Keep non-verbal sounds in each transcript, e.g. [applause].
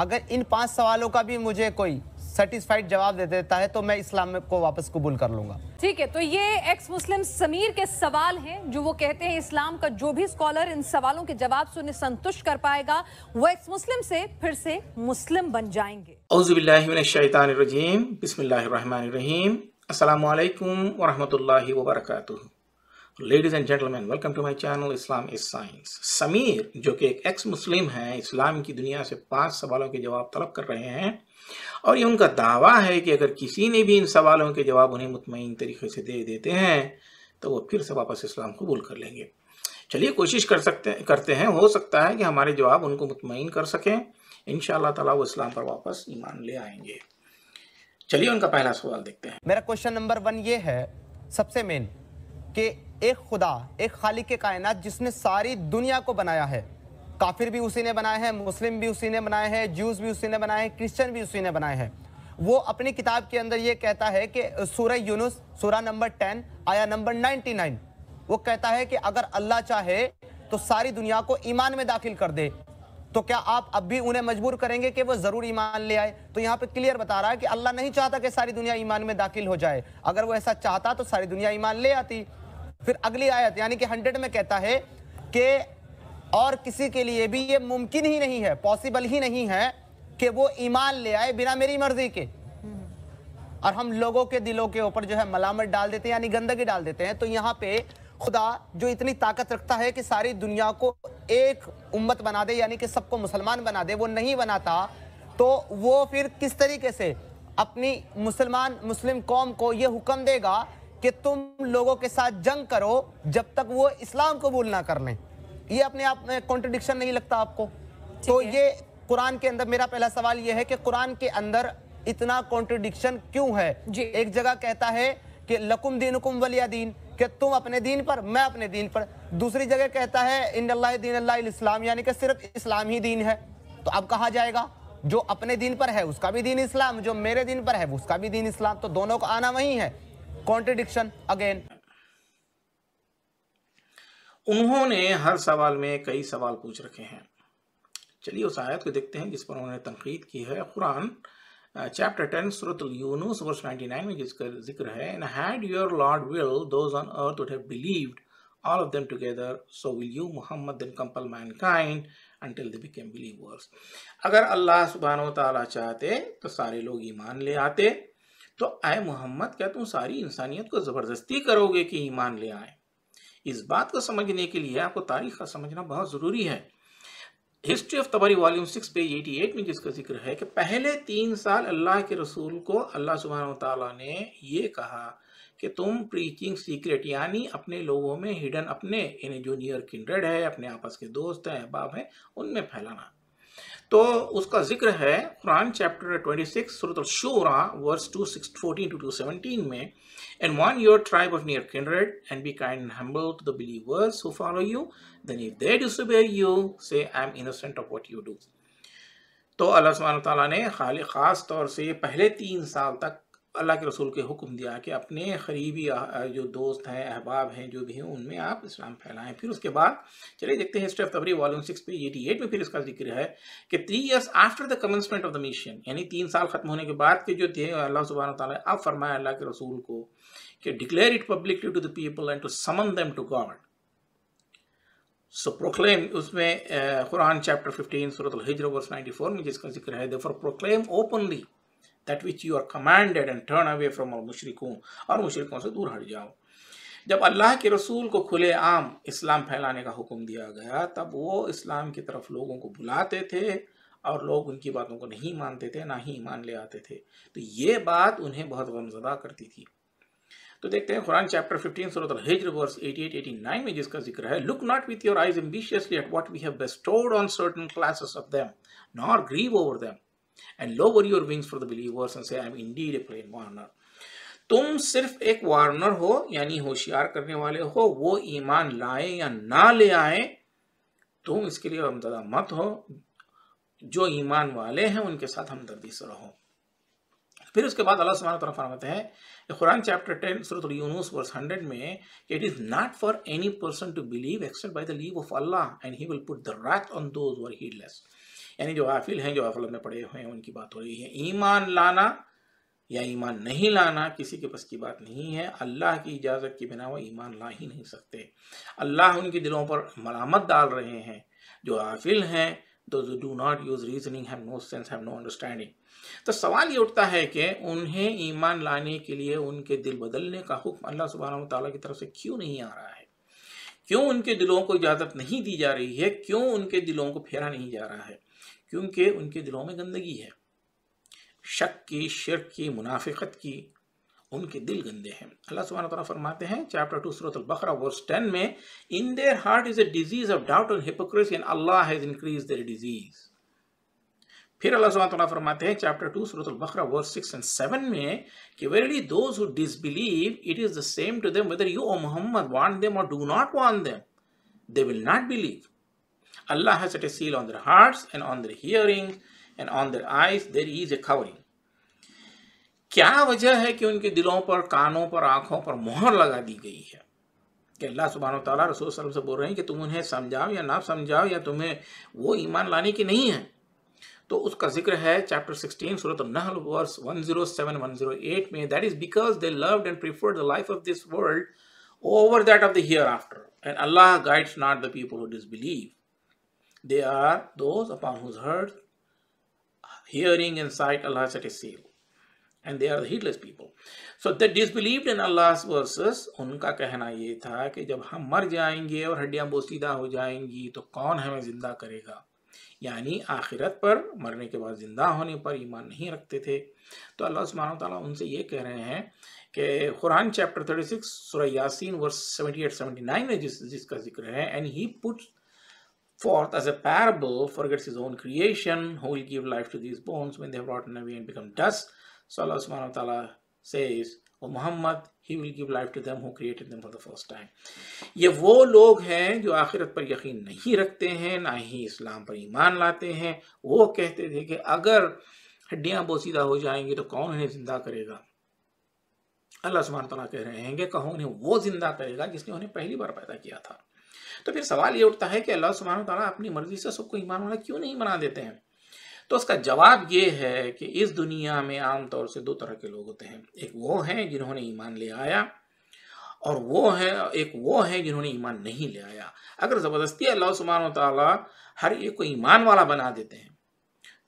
अगर इन पांच सवालों का भी मुझे कोई सेटिस्फाइड जवाब दे देता है तो मैं इस्लाम को वापस कबूल कर लूंगा ठीक है तो ये एक्स मुस्लिम समीर के सवाल हैं जो वो कहते हैं इस्लाम का जो भी स्कॉलर इन सवालों के जवाब से उन्हें संतुष्ट कर पाएगा वो एक्स मुस्लिम से फिर से मुस्लिम बन जाएंगे बिस्मिल्लाम व ladies and gentleman welcome to my channel Islam is science Sameer जो कि एक एक्स मुस्लिम हैं इस्लाम की दुनिया से पांच सवालों के जवाब तलब कर रहे हैं और ये उनका दावा है कि अगर किसी ने भी इन सवालों के जवाब उन्हें मुतमिन तरीके से दे देते हैं तो वो फिर से वापस इस्लाम कबूल कर लेंगे चलिए कोशिश कर सकते करते हैं हो सकता है कि हमारे जवाब उनको मुतमिन कर सकें इन शाह वो इस्लाम पर वापस ईमान ले आएंगे चलिए उनका पहला सवाल देखते हैं मेरा क्वेश्चन नंबर वन ये है सबसे मेन कि एक खुदा एक खालिक के कायनात जिसने सारी दुनिया को बनाया है काफिर भी उसी ने बनाया है मुस्लिम भी उसी ने बनाए हैं जूस भी उसी ने बनाए हैं क्रिश्चन भी उसी ने बनाए हैं वो अपनी किताब के अंदर ये कहता है कि सूर्य यूनुस सूरा नंबर टेन आया नंबर नाइन्टी नाइन वो कहता है कि अगर अल्लाह चाहे तो सारी दुनिया को ईमान में दाखिल कर दे तो क्या आप अब भी उन्हें मजबूर करेंगे कि वो ज़रूर ईमान ले आए तो यहाँ पे क्लियर बता रहा है कि अल्लाह नहीं चाहता कि सारी दुनिया ईमान में दाखिल हो जाए अगर वो ऐसा चाहता तो सारी दुनिया ईमान ले आती फिर अगली आयत यानी कि हंड्रेड में कहता है कि और किसी के लिए भी ये मुमकिन ही नहीं है पॉसिबल ही नहीं है कि वो ईमान ले आए बिना मेरी मर्जी के और हम लोगों के दिलों के ऊपर जो है मलामत डाल देते हैं यानी गंदगी डाल देते हैं तो यहाँ पे खुदा जो इतनी ताकत रखता है कि सारी दुनिया को एक उम्मत बना दे यानी कि सबको मुसलमान बना दे वो नहीं बनाता तो वो फिर किस तरीके से अपनी मुसलमान मुस्लिम कौम को ये हुक्म देगा कि तुम लोगों के साथ जंग करो जब तक वो इस्लाम कबूल ना कर लें ये अपने आप में कॉन्ट्रडिक्शन नहीं लगता आपको तो ये कुरान के अंदर मेरा पहला सवाल ये है कि कुरान के अंदर इतना कॉन्ट्रडिक्शन क्यों है एक जगह कहता है कि लकुम कुम वलिया दीन कि तुम अपने दीन पर मैं अपने दीन पर दूसरी जगह कहता है इन अल्लाह दीन अल्लाह इस्लाम यानी कि सिर्फ इस्लाम ही दीन है तो अब कहा जाएगा जो अपने दिन पर है उसका भी दीन इस्लाम जो मेरे दिन पर है उसका भी दीन इस्लाम तो दोनों का आना वही है कॉन्ट्रडिक्शन अगेन उन्होंने हर सवाल में कई सवाल पूछ रखे हैं चलिए उस आयत को देखते हैं जिस पर उन्होंने तनकीद की है कुरान चैप्टर टेन सूरत यूनुस वर्स 99 में जिसका जिक्र है in had your lord will those on earth would have believed all of them together so will you Muhammad then compel mankind until they became believers अगर अल्लाह सुबहान तला चाहते तो सारे लोग ईमान ले आते तो आए मोहम्मद क्या तुम सारी इंसानियत को ज़बरदस्ती करोगे कि ईमान ले आए इस बात को समझने के लिए आपको तारीख का समझना बहुत ज़रूरी है history of Tabari volume six page eighty eight में जिसका जिक्र है कि पहले तीन साल अल्लाह के रसूल को अल्लाह सुबह तला ने यह कहा कि तुम प्रीचिंग सीक्रेट यानी अपने लोगों में हिडन अपने यानी जूनियर किंड्रेड है अपने आपस के दोस्त हैं अहबाब हैं उनमें फैलाना तो उसका जिक्र है कुरान चैप्टर 26 में तो अल्लाह ने खाली खास तौर से पहले तीन साल तक अल्लाह के रसूल के हुक्म दिया कि अपने करीबी जो दोस्त हैं अहबाब हैं जो भी हैं उनमें आप इस्लाम फैलाएं फिर उसके बाद चलिए देखते हैं हिस्ट्री ऑफ तबरी वॉल्यूम सिक्स पे एटी एट में फिर इसका जिक्र है कि three years after the commencement of the mission यानी तीन साल खत्म होने के बाद के जो थे अल्लाह सुबहान तला फरमाए अल्लाह के रसूल को कि declare it publicly to the people and to summon them to God so proclaim उसमें कुरान चैप्टर फिफ्टीन सूरत हिजर वर्स फोर में जिसका जिक्र है therefore proclaim openly that which you are commanded and turn away from और मुशरकों और मुशरकों से दूर हट जाओ जब अल्लाह के रसूल को खुले आम इस्लाम फैलाने का हुक्म दिया गया तब वो इस्लाम की तरफ लोगों को बुलाते थे और लोग उनकी बातों को नहीं मानते थे ना ही ईमान ले आते थे तो ये बात उन्हें बहुत गमजदा करती थी तो देखते हैं कुरान चैप्टर 15 सूरत हिज्र वर्स 88 89 में जिसका जिक्र है look not with your eyes ambitiously at what we have bestowed on certain classes of them nor grieve over them and lower your wings for the believers and say I am indeed a plain warner तुम सिर्फ एक Warner हो यानी होशियार करने वाले हो वो ईमान लाए या ना ले आए तुम इसके लिए हमदर्दा मत हो जो ईमान वाले हैं उनके साथ हमदर्दी से रहो फिर उसके बाद अल्लाह सुबहाना तआला फरमाते हैं कुरान चैप्टर 10 सूरह यूनुस वर्स 100 में it is not for any person to believe except by the leave of Allah and he will put the wrath on those who are heedless यानी जो गाफिल हैं जो गफलत में पड़े हुए हैं उनकी बात हो रही है ईमान लाना या ईमान नहीं लाना किसी के बस की बात नहीं है अल्लाह की इजाज़त के बिना वो ईमान ला ही नहीं सकते अल्लाह उनके दिलों पर मलामत डाल रहे हैं जो गाफिल हैं दो do not use reasoning have no sense have no understanding तो सवाल ये उठता है कि उन्हें ईमान लाने के लिए उनके दिल बदलने का हुक्म अल्लाह सुबहान तला की तरफ से क्यों नहीं आ रहा है क्यों उनके दिलों को इजाज़त नहीं दी जा रही है क्यों उनके दिलों को फेरा नहीं जा रहा है क्योंकि उनके दिलों में गंदगी है शक की शिरक की मुनाफिकत की उनके दिल गंदे हैं अल्लाह सुबह तौर फरमाते हैं चैप्टर टू सूरत बकरा वर्स टेन में in their heart is a disease of doubt and hypocrisy and Allah has increase their disease फिर अल्लाह सुबह तौर फरमाते हैं चैप्टर टू सूरत बकरा वर्स सिक्स एंड सेवन में कि verily those who disbelieve it is the same to them whether you O Muhammad want them और do not want them they will not believe Allah has set a seal on their hearts and on their hearing and on their eyes there is a covering. क्या वजह है कि उनके दिलों पर कानों पर आंखों पर मोहर लगा दी गई है कि अल्लाह सुबहान तला रसूल सलम से बोल रहे हैं कि तुम उन्हें समझाओ या ना समझाओ या तुम्हें वो ईमान लाने की नहीं है तो उसका जिक्र है चैप्टर 16 सूरत नहल वर्स 107 108 में that is because they loved and preferred the life of this world over that of the hereafter and Allah guides not the people who disbelieve They are those upon whose heart hearing and sight Allah set a seal. and they are the heedless people so they disbelieved in allah's verses unka kehna ye tha ki jab hum mar jayenge aur haddiyan boosida ho jayengi to kaun hame zinda karega यानी आखिरत पर मरने के बाद ज़िंदा होने पर ईमान नहीं रखते थे तो अल्लाह सुबहान ताला उनसे ये कह रहे हैं कि Quran chapter 36 six Yasin verse 78 79 में जिस जिसका जिक्र है and he puts Fourth, as a parable, forgets his own creation, who will give life to these bones when they have rotten away and become dust. So Allah subhanahu wa ta'ala says, O Muhammad, he will give life to them who created them for the first time. ये वो लोग हैं जो आखिरत पर यकीन नहीं रखते हैं ना ही इस्लाम पर ईमान लाते हैं वो कहते थे कि अगर हड्डियां बोसीदा हो जाएंगी तो कौन उन्हें जिंदा करेगा अल्लाह सुबह तला कह रहे हैं कि कहो उन्हें वो जिंदा करेगा जिसने उन्हें पहली बार पैदा किया था तो फिर सवाल ये उठता है कि अल्लाह सुबहान तला अपनी मर्जी से सबको ईमान वाला क्यों नहीं बना देते हैं तो उसका जवाब ये है कि इस दुनिया में आमतौर से दो तरह के लोग होते हैं एक वो हैं जिन्होंने ईमान ले आया और वो है एक वो है जिन्होंने ईमान नहीं ले आया अगर ज़बरदस्ती अल्लाह सुबहान तला हर एक को ईमान वाला बना देते हैं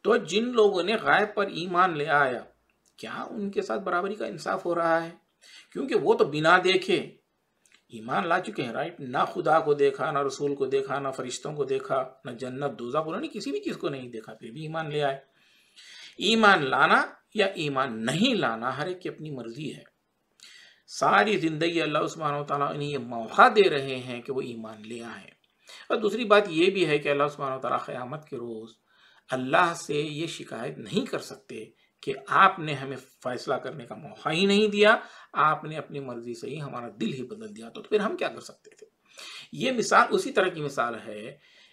तो जिन लोगों ने गायब पर ईमान ले आया क्या उनके साथ बराबरी का इंसाफ हो रहा है क्योंकि वो तो बिना देखे ईमान ला चुके हैं राइट ना खुदा को देखा ना रसूल को देखा ना फरिश्तों को देखा ना जन्नत दूजा को नहीं किसी भी चीज़ को नहीं देखा फिर भी ईमान ले आए ईमान लाना या ईमान नहीं लाना हर एक की अपनी मर्जी है सारी ज़िंदगी अल्लाह उस्मान तला ये मौका दे रहे हैं कि वो ईमान ले आए और दूसरी बात ये भी है कि अल्लाह उस्मान तला के रोज़ अल्लाह से ये शिकायत नहीं कर सकते कि आपने हमें फ़ैसला करने का मौका ही नहीं दिया आपने अपनी मर्जी से ही हमारा दिल ही बदल दिया तो, तो फिर हम क्या कर सकते थे ये मिसाल उसी तरह की मिसाल है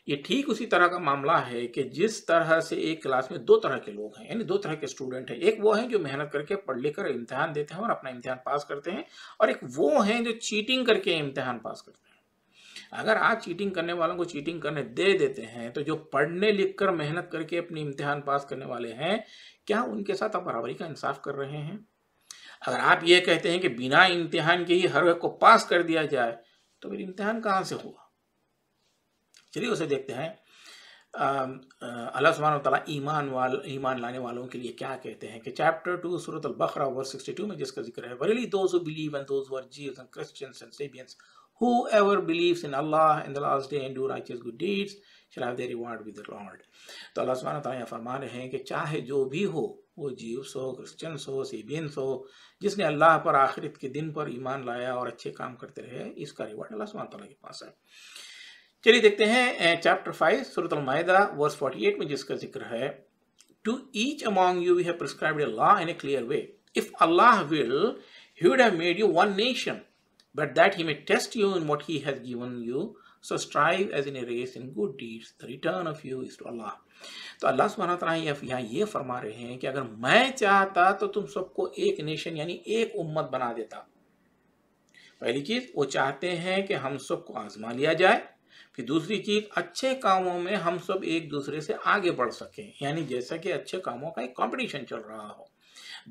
ये ठीक उसी तरह का मामला है कि जिस तरह से एक क्लास में दो तरह के लोग हैं यानी दो तरह के स्टूडेंट हैं एक वो हैं जो मेहनत करके पढ़ लिख कर इम्तहान देते हैं और अपना इम्तहान पास करते हैं और एक वो हैं जो चीटिंग करके इम्तहान पास करते हैं अगर आप चीटिंग करने वालों को चीटिंग करने दे देते हैं तो जो पढ़ने लिख कर मेहनत करके अपनी इम्तहान पास करने वाले हैं क्या उनके साथ आप बराबरी का इंसाफ कर रहे हैं अगर आप ये कहते हैं कि बिना इम्तिहान के ही हर को पास कर दिया जाए तो फिर इम्तिहान कहाँ से हुआ चलिए उसे देखते हैं अल्लाह सुबहान तला ईमान वाल ईमान लाने वालों के लिए क्या कहते हैं कि चैप्टर टू सूरत अलबरा वर्स सिक्सटी टू में जिसका जिक्र है verily those believe and those were Jews and Christians and Sabians whoever believes in Allah in the last day and do righteous good deeds shall have their reward with the Lord तो अल्लाह सुबहाना तआला फरमा रहे हैं कि चाहे जो भी हो वो जीव्स हो क्रिश्चियंस हो सीबियंस हो जिसने अल्लाह पर आखिरत के दिन पर ईमान लाया और अच्छे काम करते रहे इसका रिवॉर्ड अल्लाह सुबह तला के पास है चलिए देखते हैं चैप्टर फाइव सूरत माहिदा वर्स फोर्टी एट में जिसका जिक्र है to each among you we have prescribed a law in a clear way if Allah will he would have made you one nation but that he may test you in what he has given you. So strive as in a race in good deeds. The return of you is to Allah. तो अल्लाह सुबह तला यहाँ ये फरमा रहे हैं कि अगर मैं चाहता तो तुम सबको एक नेशन यानी एक उम्मत बना देता पहली चीज वो चाहते हैं कि हम सबको आजमा लिया जाए फिर दूसरी चीज अच्छे कामों में हम सब एक दूसरे से आगे बढ़ सकें यानी जैसा कि अच्छे कामों का एक कॉम्पिटिशन चल रहा हो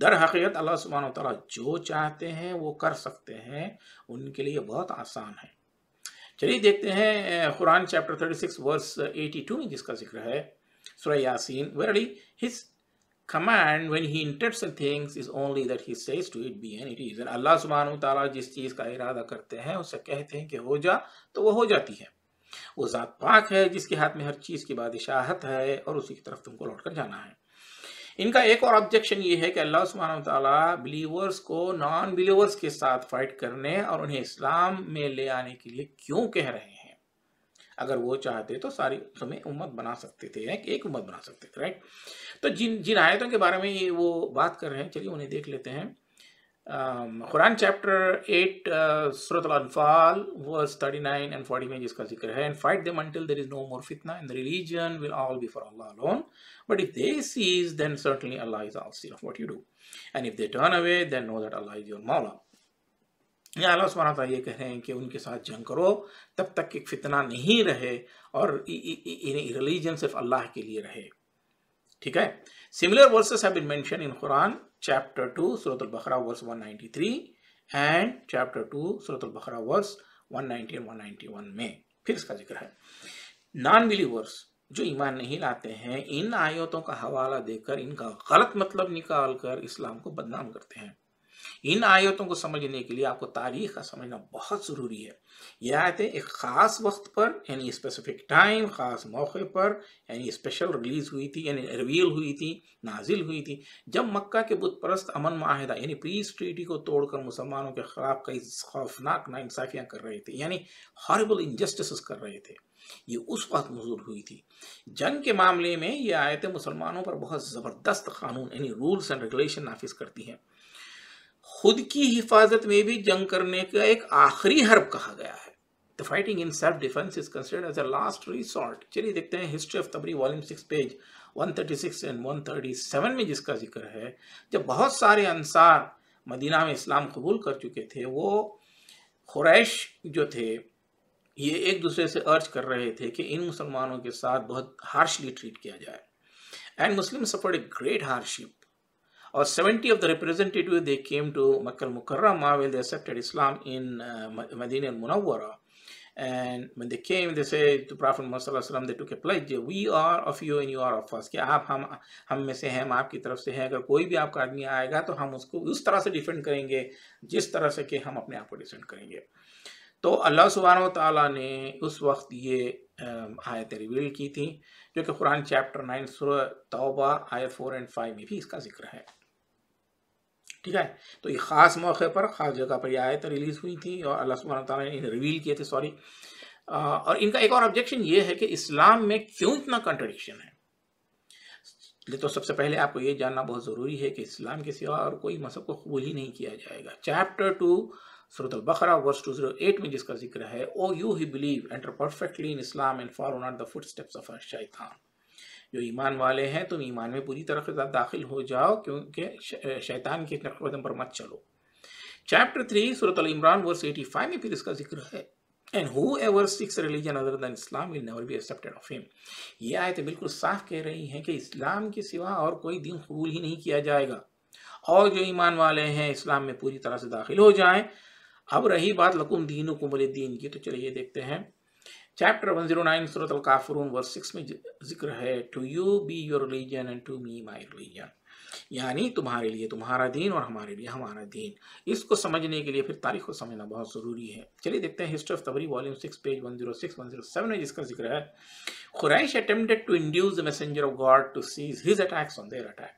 दर हकीकत अल्लाह सुबहान तला जो चाहते हैं वो कर सकते हैं उनके लिए बहुत आसान है चलिए देखते हैं Quran chapter thirty six verse eighty two में जिसका जिक्र है Surah Yasin. Verily, his command when he intends the things is only that he says to it be and it is. And Allah subhanahu wa ta'ala जिस चीज़ का इरादा करते हैं उसे कहते हैं कि हो जा तो वो हो जाती है वो ज़ात पाक है जिसके हाथ में हर चीज़ की बादशाहत है और उसी की तरफ तुमको लौट कर जाना है इनका एक और ऑब्जेक्शन ये है कि अल्लाह सुबहान तला बिलीवर्स को नॉन बिलीवर्स के साथ फाइट करने और उन्हें इस्लाम में ले आने के लिए क्यों कह रहे हैं अगर वो चाहते तो सारी समय उम्मत बना सकते थे एक एक उम्मत बना सकते थे राइट तो जिन जिन आयतों के बारे में ये वो बात कर रहे हैं चलिए उन्हें देख लेते हैं कुरान चैप्टर एट सूरत Anfal verse thirty nine and forty में जिसका जिक्र है and fight them until there is no more फितना in the religion will all be for Allah alone but if they cease then certainly Allah is all seen of what you do and if they turn away then know that Allah is your मौला या अल्लाह सुबहाना ये कह रहे हैं कि उनके साथ जंग करो तब तक कि फितना नहीं रहे और रिलीजन सिर्फ अल्लाह के लिए रहे ठीक है similar verses have been mention in Quran chapter two सूरत बकरा वर्स 193 एंड चैप्टर टू सूरत बकरा वर्स 190 191 में फिर इसका जिक्र है नॉन बिलीवर्स जो ईमान नहीं लाते हैं इन आयतों का हवाला देकर इनका गलत मतलब निकाल कर इस्लाम को बदनाम करते हैं इन आयतों को समझने के लिए आपको तारीख का समझना बहुत ज़रूरी है ये आयतें एक ख़ास वक्त पर यानी स्पेसिफिक टाइम ख़ास मौके पर यानी स्पेशल रिलीज़ हुई थी यानी रिवील हुई थी नाजिल हुई थी जब मक्का के बुत परस्त अमन माहिदा यानी पीस ट्रीटी को तोड़कर मुसलमानों के ख़िलाफ़ कई खौफनाक नाइंसाफ़ियाँ कर रहे थे यानी हॉरेबल इनजस्टिस कर रहे थे ये उस वक्त मजूर हुई थी जंग के मामले में ये आयतें मुसलमानों पर बहुत ज़बरदस्त कानून यानी रूल्स एंड रेगुलेशन नाफिज करती हैं खुद की हिफाजत में भी जंग करने का एक आखिरी हर्ब कहा गया है the fighting in self defence is considered as a last resort चलिए देखते हैं history of तबरी volume six page 136 and 137 में जिसका जिक्र है जब बहुत सारे अनसार मदीना में इस्लाम कबूल कर चुके थे वो खुरैश जो थे ये एक दूसरे से अर्ज कर रहे थे कि इन मुसलमानों के साथ बहुत हार्शली ट्रीट किया जाए and Muslim suffered a great hardship or 70 of the representatives they came to Makkah al-Mukarramah when they accepted Islam in uh, Medina al-Munawwara. And when they came, they say to Prophet Muhammad they took a pledge, we are of you and you are of us. कि आप हम हम में से हैं हम आपकी तरफ से हैं अगर कोई भी आपका आदमी आएगा तो हम उसको उस तरह से डिफेंड करेंगे जिस तरह से कि हम अपने आप को डिफेंड करेंगे तो अल्लाह सुबहान ताली ने उस वक्त ये आयत रिवील की थी जो कि कुरान चैप्टर नाइन सुर तौबा आयत फोर एंड फाइव में भी इसका जिक्र है ठीक है तो ये ख़ास मौके पर ख़ास जगह पर यह आयत रिलीज़ हुई थी और अल्लाह सुबह तौर ने रिवील किए थे सॉरी और इनका एक और ऑब्जेक्शन ये है कि इस्लाम में क्यों इतना कंट्रडिक्शन है तो सबसे पहले आपको ये जानना बहुत ज़रूरी है कि इस्लाम के सिवा और कोई मसहब को कबूल ही नहीं किया जाएगा चैप्टर टू सूरत बकरा वर्स एट में जिसका जिक्र है O you he believe enter perfectly in Islam and follow not the foot steps of शैतान जो ईमान वाले हैं तुम ईमान में पूरी तरह से दाखिल हो जाओ क्योंकि शैतान के कदम पर मत चलो चैप्टर थ्री सूरत इमरान वर्स एटी फाइव में फिर इसका जिक्र है and whoever seeks religion other than Islam will never be accepted of him ये आयत बिल्कुल साफ कह रही है कि इस्लाम के सिवा और कोई दिन कबूल ही नहीं किया जाएगा और जो ईमान वाले हैं इस्लाम में पूरी तरह से दाखिल हो जाएं अब रही बात लकुम दीनों को दीन की तो चलिए देखते हैं चैप्टर 109 सूरत अल काफरून वर्स 6 में जिक्र है to you be your religion and to me my religion यानी तुम्हारे लिए तुम्हारा दीन और हमारे लिए हमारा दीन इसको समझने के लिए फिर तारीख को समझना बहुत ज़रूरी है चलिए देखते हैं history of तबरी volume six page one zero six one zero seven में जिसका जिक्र है Quraish attempted to induce the messenger of God to cease his attacks on their attack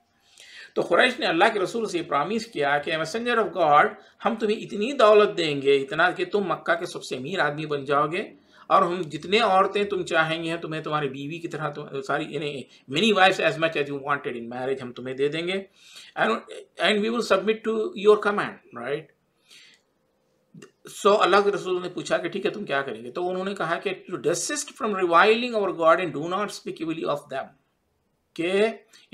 तो खुराइश ने अल्लाह के रसूल से प्रामिस किया कि मैसेंजर ऑफ गॉड हम तुम्हें इतनी दौलत देंगे इतना कि तुम मक्का के सबसे अमीर आदमी बन जाओगे और हम जितने औरतें तुम चाहेंगे हैं तुम्हें तुम्हारी बीवी की तरह तुम सारी यानी many wife as much as you wanted in marriage हम तुम्हें दे देंगे and and we will submit to your command right so Allah के रसूल ने पूछा कि ठीक है तुम क्या करेंगे तो उन्होंने कहा कि to desist from reviling our God and do not speak evilly of them के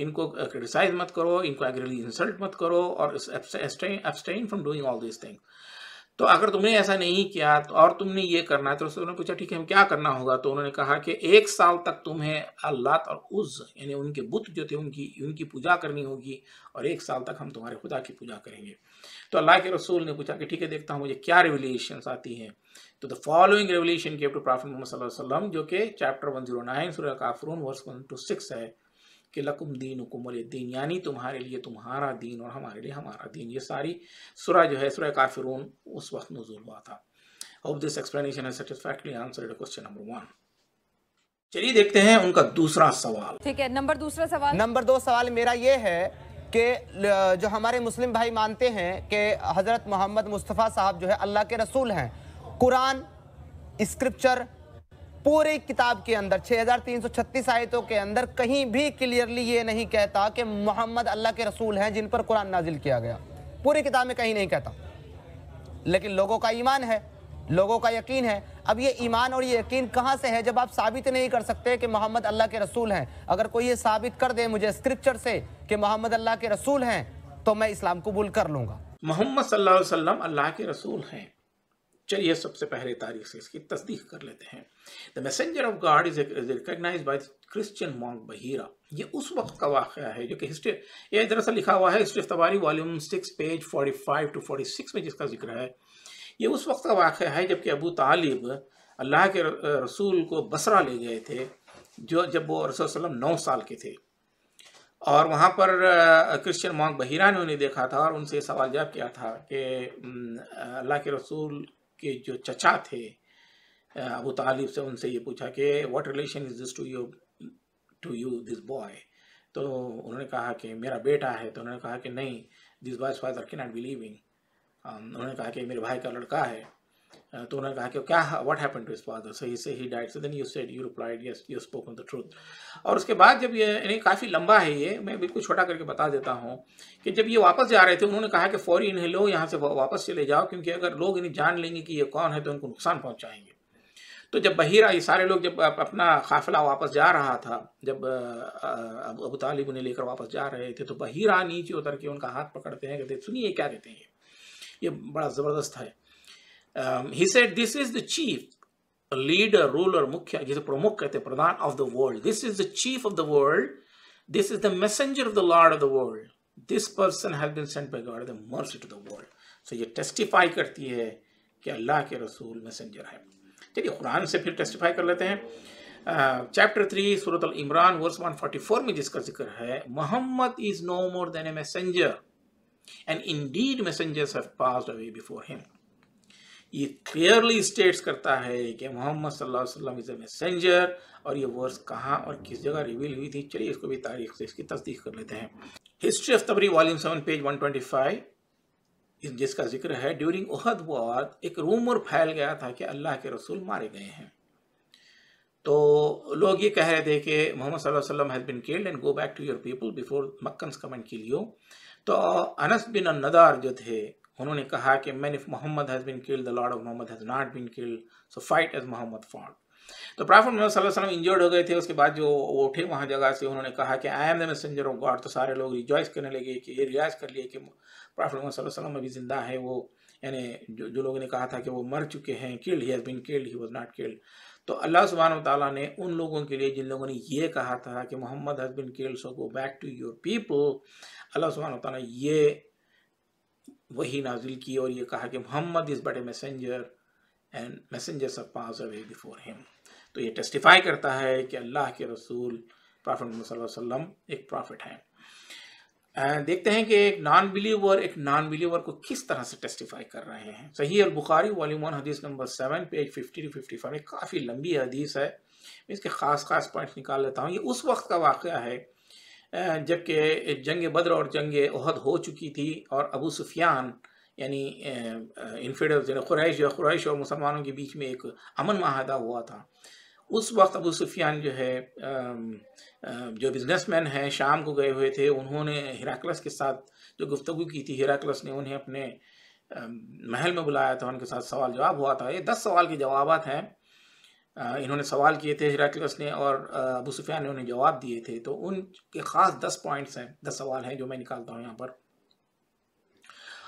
इनको क्रिटिसाइज मत करो इनको एग्रेली इंसल्ट मत करो और abstain from doing all this things तो अगर तुमने ऐसा नहीं किया तो और तुमने ये करना है तो उन्होंने पूछा ठीक है हम क्या करना होगा तो उन्होंने कहा कि एक साल तक तुम्हें अल्लाह और उज यानी उनके बुत जो थे उनकी उनकी पूजा करनी होगी और एक साल तक हम तुम्हारे खुदा की पूजा करेंगे तो अल्लाह के रसूल ने पूछा कि ठीक है देखता हूँ मुझे क्या रेवल्यूशन आती हैं तो द फॉलोइंग रेवल्यूशन के प्रॉफिट मोहम्मद जो कि चैप्टर वन जीरो नाइन सुरफरून वर्स वन टू सिक्स है कि लकुम दीन उकुमल दीन यानी तुम्हारे लिए तुम्हारा दीन और हमारे लिए हमारा दीन ये सारी सुरा जो है सुरा काफिरून उस वक्त नजूल हुआ था होप दिस एक्सप्लेनेशन है satisfactorily answer question number one चलिए देखते हैं उनका दूसरा सवाल ठीक है नंबर दूसरा सवाल नंबर दो सवाल मेरा ये है कि जो हमारे मुस्लिम भाई मानते हैं कि हज़रत मोहम्मद मुस्तफ़ा साहब जो है अल्लाह के रसूल हैं कुरान स्क्रिप्चर पूरी किताब के अंदर 6336 आयतों के अंदर कहीं भी क्लियरली ये नहीं कहता कि मोहम्मद अल्लाह के रसूल हैं जिन पर कुरान नाजिल किया गया पूरी किताब में कहीं नहीं कहता लेकिन लोगों का ईमान है लोगों का यकीन है अब ये ईमान और ये यकीन कहाँ से है जब आप साबित नहीं कर सकते कि मोहम्मद अल्लाह के रसूल हैं अगर कोई ये साबित कर दे मुझे स्क्रिप्चर से कि मोहम्मद अल्लाह के रसूल हैं तो मैं इस्लाम कबूल कर लूँगा मोहम्मद सल्लल्लाहु अलैहि वसल्लम अल्लाह के रसूल हैं चलिए सबसे पहले तारीख से इसकी तस्दीक कर लेते हैं the messenger of God is recognise by Christian monk Bahira ये उस वक्त का वाक़ है जो कि हिस्ट्री ये दरअसल लिखा हुआ है history Tabari volume six page forty five to forty six में जिसका जिक्र है ये उस वक्त का वाक़ है जबकि अबू तालिब अल्लाह के रसूल को बसरा ले गए थे जो जब वो रसूल वसलम नौ साल के थे और वहाँ पर क्रिश्चियन मॉन्क बहिरा ने उन्हें देखा था और उनसे सवाल जवाब किया था कि अल्लाह के रसूल के जो चचा थे अबू तालिब से उनसे ये पूछा कि what relation is this to your to you this boy तो उन्होंने कहा कि मेरा बेटा है तो उन्होंने कहा कि नहीं दिस बॉय फादर के नॉट बिलीविंग उन्होंने कहा कि मेरे भाई का लड़का है Uh, तो उन्होंने कहा कि क्या what happen to his father so he से he died so then you said you replied yes you spoken the truth और उसके बाद जब ये यानी काफ़ी लंबा है ये मैं बिल्कुल छोटा करके बता देता हूँ कि जब ये वापस जा रहे थे उन्होंने कहा कि फौरी इन्हें लो यहाँ से वापस चले जाओ क्योंकि अगर लोग इन्हें जान लेंगे कि ये कौन है तो उनको नुकसान पहुँचाएंगे तो जब बहिरा ये सारे लोग जब अपना काफिला वापस जा रहा था जब अबू तालिब उन्हें लेकर वापस जा रहे थे तो बहिरा नीचे उतर के उनका हाथ पकड़ते हैं कहते सुनिए क्या कहते हैं ये बड़ा ज़बरदस्त है Um, he said this is the chief leader ruler mukhya is pradhan of the world this is the chief of the world this is the messenger of the lord of the world this person has been sent by god the mercy to the world so ye testify karti hai ki allah ke rasool messenger hai chaliye quran se phir testify kar lete hain uh, chapter 3 Surat al imran verse 144 mein jiska muhammad is no more than a messenger and indeed messengers have passed away before him ये clearly states करता है कि मोहम्मद सल्लल्लाहु अलैहि वसल्लम is a messenger और ये verse कहाँ और किस जगह रिवील हुई थी चलिए इसको भी तारीख से इसकी तस्दीक कर लेते हैं history of तबरी volume seven page one twenty five जिसका जिक्र है ड्यूरिंग उहद वाद एक रूमर फैल गया था कि अल्लाह के रसूल मारे गए हैं तो लोग ये कह रहे थे कि मोहम्मद सल्लल्लाहु अलैहि वसल्लम has been killed and go back to your people before Meccans come and kill you तो अनस बिन नदार जो थे उन्होंने कहा कि man if Muhammad has been killed the lord of Muhammad has not been killed so fight as Muhammad fought तो prophet Muhammad injured हो गए थे उसके बाद जो वो उठे वहाँ जगह से उन्होंने कहा कि I am the messenger of God तो सारे लोग रिजॉइस करने लगे कि ये रियाज कर लिए कि प्रॉफिट मोहम्मद अभी जिंदा है वो यानी जो जो लोगों ने कहा था कि वो मर चुके हैं killed he has been killed he was not killed तो अल्लाह सुबहान तौला ने उन लोगों के लिए जिन लोगों ने ये कहा था कि Muhammad has been killed so go back to your people Allah सुबहान तौला ये वही नाजिल की और ये कहा कि Muhammad is but a messenger and messenger सब पास अवे बिफोर हिम तो ये टेस्टिफाई करता है कि अल्लाह के रसूल प्रॉफिट वसल्लम एक प्रॉफिट हैं देखते हैं कि एक नॉन बिलीवर एक नॉन बिलीवर को किस तरह से टेस्टिफाई कर रहे हैं सही और बुखारी वॉल्यूम वन हदीस number seven page fifty two fifty five काफ़ी लंबी हदीस है मैं इसके ख़ास ख़ास पॉइंट्स निकाल लेता हूँ ये उस वक्त का वाक़ है जबकि जंग बद्र और जंग अहद हो चुकी थी और अबू सुफियान यानी इनफेडर यानी खुरैश या खुरैश और मुसलमानों के बीच में एक अमन माहदा हुआ था उस वक्त अबू सुफियान जो है जो बिजनेसमैन हैं शाम को गए हुए थे उन्होंने हिराकलस के साथ जो गुफ्तु की थी हिराकलस ने उन्हें अपने महल में बुलाया था उनके साथ सवाल जवाब हुआ था ये दस सवाल के जवाब हैं इन्होंने सवाल किए थे हिराकलस ने और अबू सुफियान ने उन्हें जवाब दिए थे तो उनके ख़ास दस पॉइंट्स हैं दस सवाल हैं जो मैं निकालता हूँ यहाँ पर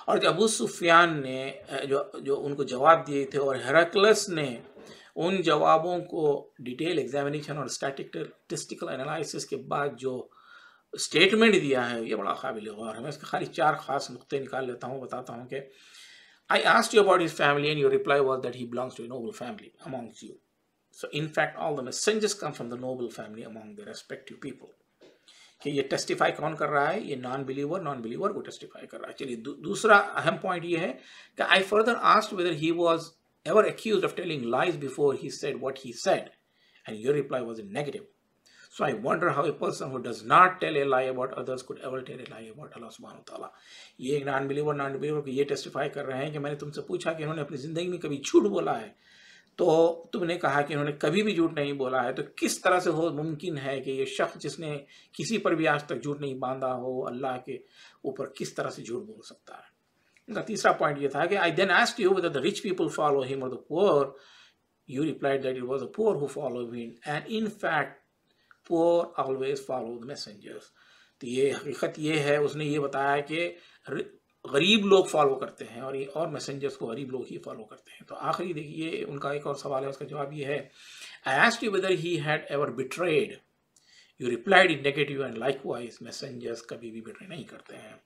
और अबू सुफियान ने जो जो उनको जवाब दिए थे और हेराक्लस ने उन जवाबों को डिटेल एग्जामिनेशन और स्टैटिकल एनालिसिस के बाद जो स्टेटमेंट दिया है ये बड़ा काबिल गौर है मैं इसके खाली चार खास नुकते निकाल लेता हूँ बताता हूँ कि I asked you about his family and your reply was that he belongs to noble family amongst you So in fact, all the messengers come from the noble family among their respective people. कि ये testify कौन कर रहा है ये non believer non believer को testify कर रहा है चलिए दू, दूसरा अहम पॉइंट ये है कि I further asked whether he was ever accused of telling lies before he said what he said and your reply was negative So I wonder how a person who does not tell a lie about others could ever tell a lie about Allah subhanahu wa ta'ala. ये एक non believer non believer को ये testify कर रहे हैं कि मैंने तुमसे पूछा कि इन्होंने अपनी ज़िंदगी में कभी झूठ बोला है तो तुमने कहा कि उन्होंने कभी भी झूठ नहीं बोला है तो किस तरह से हो मुमकिन है कि ये शख्स जिसने किसी पर भी आज तक झूठ नहीं बांधा हो अल्लाह के ऊपर किस तरह से झूठ बोल सकता है उनका तीसरा पॉइंट ये था कि I then asked you the rich people follow him और the poor you replied that it was a poor who follow him and in fact poor always follow the messengers तो ये हकीकत ये है उसने ये बताया कि गरीब लोग फॉलो करते हैं और ये और मैसेंजर्स को गरीब लोग ही फॉलो करते हैं तो आखिरी देखिए उनका एक और सवाल है उसका जवाब ये है I asked you whether he had ever betrayed you replied in negative and likewise messengers कभी भी बिट्रे नहीं करते हैं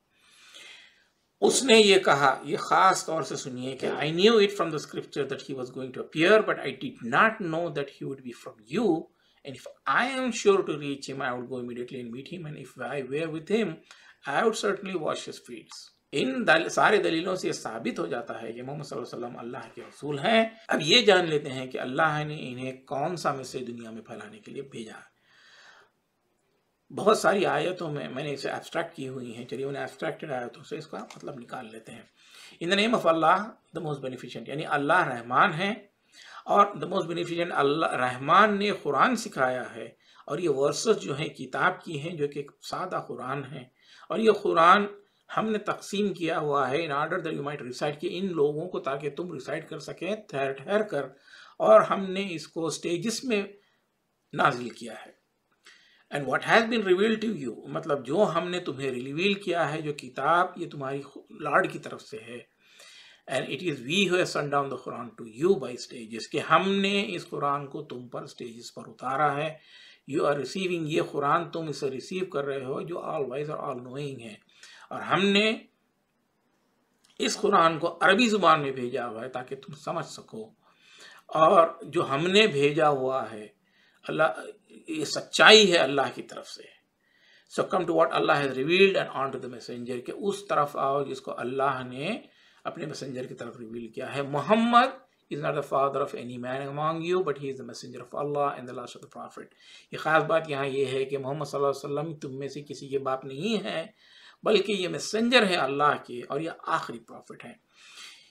उसने ये कहा ये खास तौर से सुनिए कि I knew it from the scripture that he was going to appear but I did not know that he would be from you and if I am sure to reach him I would go immediately and meet him and if I were with him I would certainly wash his feet. इन दल, सारे दलीलों से साबित हो जाता है कि मोहम्मद वसल्लम अल्लाह के रसूल हैं अब ये जान लेते हैं कि अल्लाह ने इन्हें कौन सा मैसेज दुनिया में फैलाने के लिए भेजा है बहुत सारी आयतों में मैंने इसे एब्स्ट्रैक्ट की हुई हैं चलिए उन एब्स्ट्रैक्टेड आयतों से इसका मतलब निकाल लेते हैं in the name of Allah the most beneficent यानी अल्लाह रहमान है और द मोस्ट बेनिफिशेंट अल्लाह रहमान ने कुरान सिखाया है और ये वर्सेस जो हैं किताब की हैं जो कि सादा कुरान है और ये कुरान हमने तकसीम किया हुआ है in order that you might recite कि इन लोगों को ताकि तुम रिसाइड कर सकें ठहर ठहर कर और हमने इसको स्टेजिस में नाजिल किया है and what has been reveal to you मतलब जो हमने तुम्हें रिवील किया है जो किताब ये तुम्हारी लाड की तरफ से है and it is we who sent down the Quran to you by stages कि हमने इस कुरान को तुम पर स्टेज़स पर उतारा है यू आर रिसीविंग ये कुरान तुम इसे रिसीव कर रहे हो जो ऑल वाइज और ऑल नोइंग है और हमने इस कुरान को अरबी ज़ुबान में भेजा हुआ है ताकि तुम समझ सको और जो हमने भेजा हुआ है अल्लाह ये सच्चाई है अल्लाह की तरफ से so come to what Allah has revealed and on to the messenger के उस तरफ आओ जिसको अल्लाह ने अपने मैसेंजर की तरफ रिवील किया है Muhammad is not the father of any man among you but he is the messenger of Allah in the last of the prophet ये ख़ास बात यहाँ ये है कि मोहम्मद सल्लल्लाहु अलैहि वसल्लम तुम में से किसी के बाप नहीं है बल्कि ये मैसेंजर है अल्लाह के और ये आखिरी प्रॉफिट है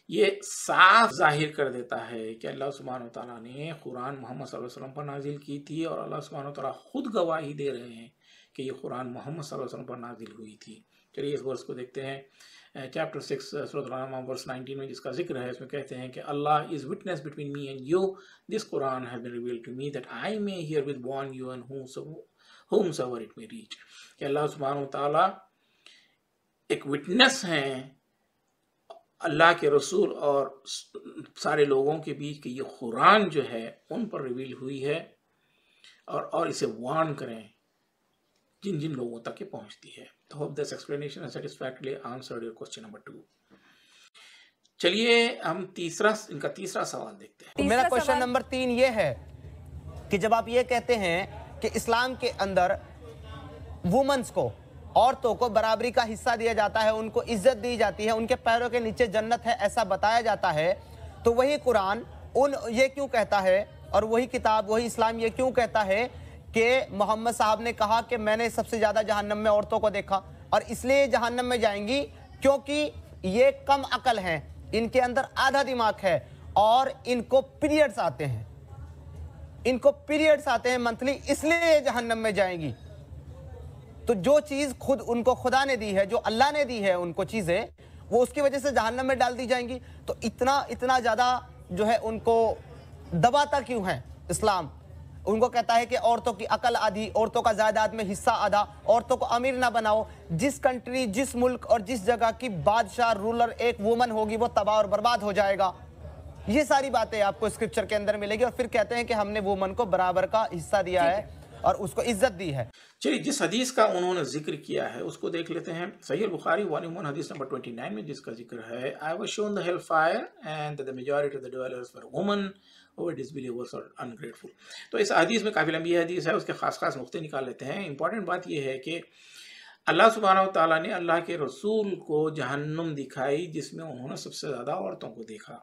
ये साफ जाहिर कर देता है कि अल्लाह सुबहान तला ने कुरान मोहम्मद वसल्लम पर नाजिल की थी और अल्लाह सुबहान तला खुद गवाही दे रहे हैं कि ये कुरान मोहम्मद वसल्लम पर नाजिल हुई थी चलिए इस वर्ष को देखते हैं चैप्टर सिक्स सूरत वर्स नाइनटीन में जिसका जिक्र है इसमें कहते हैं कि Allah is witness between me and you this Quran has been reveal to me that I may hear with born you and whomsoever it may reach कि अल्लाह सुबहान तला एक विटनेस हैं अल्लाह के रसूल और सारे लोगों के बीच की ये कुरान जो है उन पर रिवील हुई है और और इसे वार्न करें जिन जिन लोगों तक ये पहुंचती है तो hope this explanation satisfactorily answer your question number two चलिए हम तीसरा इनका तीसरा सवाल देखते हैं तो मेरा क्वेश्चन नंबर तीन ये है कि जब आप ये कहते हैं कि इस्लाम के अंदर वुमेंस को औरतों को बराबरी का हिस्सा दिया जाता है उनको इज्जत दी जाती है उनके पैरों के नीचे जन्नत है ऐसा बताया जाता है तो वही कुरान उन ये क्यों कहता है और वही किताब वही इस्लाम ये क्यों कहता है कि मोहम्मद साहब ने कहा कि मैंने सबसे ज़्यादा जहन्नम में औरतों को देखा और इसलिए जहन्नम में जाएंगी क्योंकि ये कम अकल हैं इनके अंदर आधा दिमाग है और इनको पीरियड्स आते हैं इनको पीरियड्स आते हैं मंथली इसलिए जहन्नम में जाएंगी तो जो चीज़ खुद उनको खुदा ने दी है जो अल्लाह ने दी है उनको चीज़ें वो उसकी वजह से जहन्नम में डाल दी जाएंगी तो इतना इतना ज़्यादा जो है उनको दबाता क्यों है इस्लाम उनको कहता है कि औरतों की अकल आधी औरतों का जायदाद में हिस्सा आधा औरतों को अमीर ना बनाओ जिस कंट्री जिस मुल्क और जिस जगह की बादशाह रूलर एक वुमन होगी वो तबाह और बर्बाद हो जाएगा ये सारी बातें आपको स्क्रिप्चर के अंदर मिलेगी और फिर कहते हैं कि हमने वुमन को बराबर का हिस्सा दिया है और उसको इज्जत दी है चलिए जिस हदीस का उन्होंने जिक्र किया है उसको देख लेते हैं सही बुखारी वॉल्यूम वन हदीस नंबर ट्वेंटी नाइन में जिसका जिक्र है I was shown the hell fire and the majority of the dwellers woman disbelievers और अनग्रेटफुल तो इस हदीस में काफ़ी लंबी हदीस है उसके खास खास नुकते निकाल लेते हैं इंपॉर्टेंट बात यह है कि अल्लाह सुबहाना तला ने अल्लाह के रसूल को जहन्नुम दिखाई जिसमें उन्होंने सबसे ज़्यादा औरतों को देखा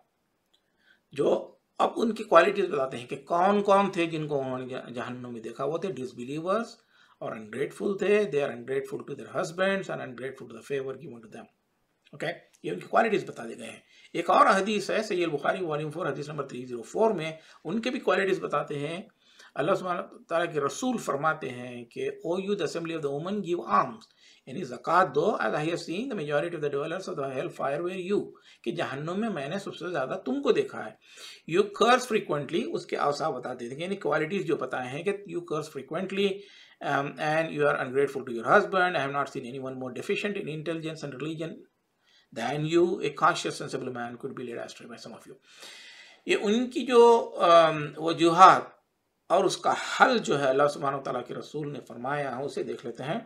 जो अब उनकी क्वालिटीज बताते हैं कि कौन कौन थे जिनको उन्होंने जहन्नुम में देखा वो थे डिसबिलीवर्स और अनग्रेटफुल थे they are ungrateful to their husbands and ungrateful to the favour given to them okay ये उनकी क्वालिटीज बता दी गए हैं एक और हदीस है सैयद बुखारी वॉल्यूम फोर हदीस नंबर थ्री जीरो फोर में उनके भी क्वालिटीज बताते हैं अल्लाह ताला के रसूल फरमाते हैं कि O you the assembly of the women give alms यानी जक़ात दो as I have seen the majority of the dwellers of the hell fire were you कि जहन्नुम में मैंने सबसे ज़्यादा तुमको देखा है यू कर्स फ्रीक्वेंटली उसके अवसा बताते थे यानी क्वालिटीज़ जो बताए हैं कि you curse frequently and you are ungrateful to your husband I have not seen anyone more deficient in intelligence and religion than you a conscious sensible man could be led astray by some of you ये उनकी जो um, वजूहत और उसका हल जो है अल्लाह सुबहान तला के रसूल ने फरमाया है उसे देख लेते हैं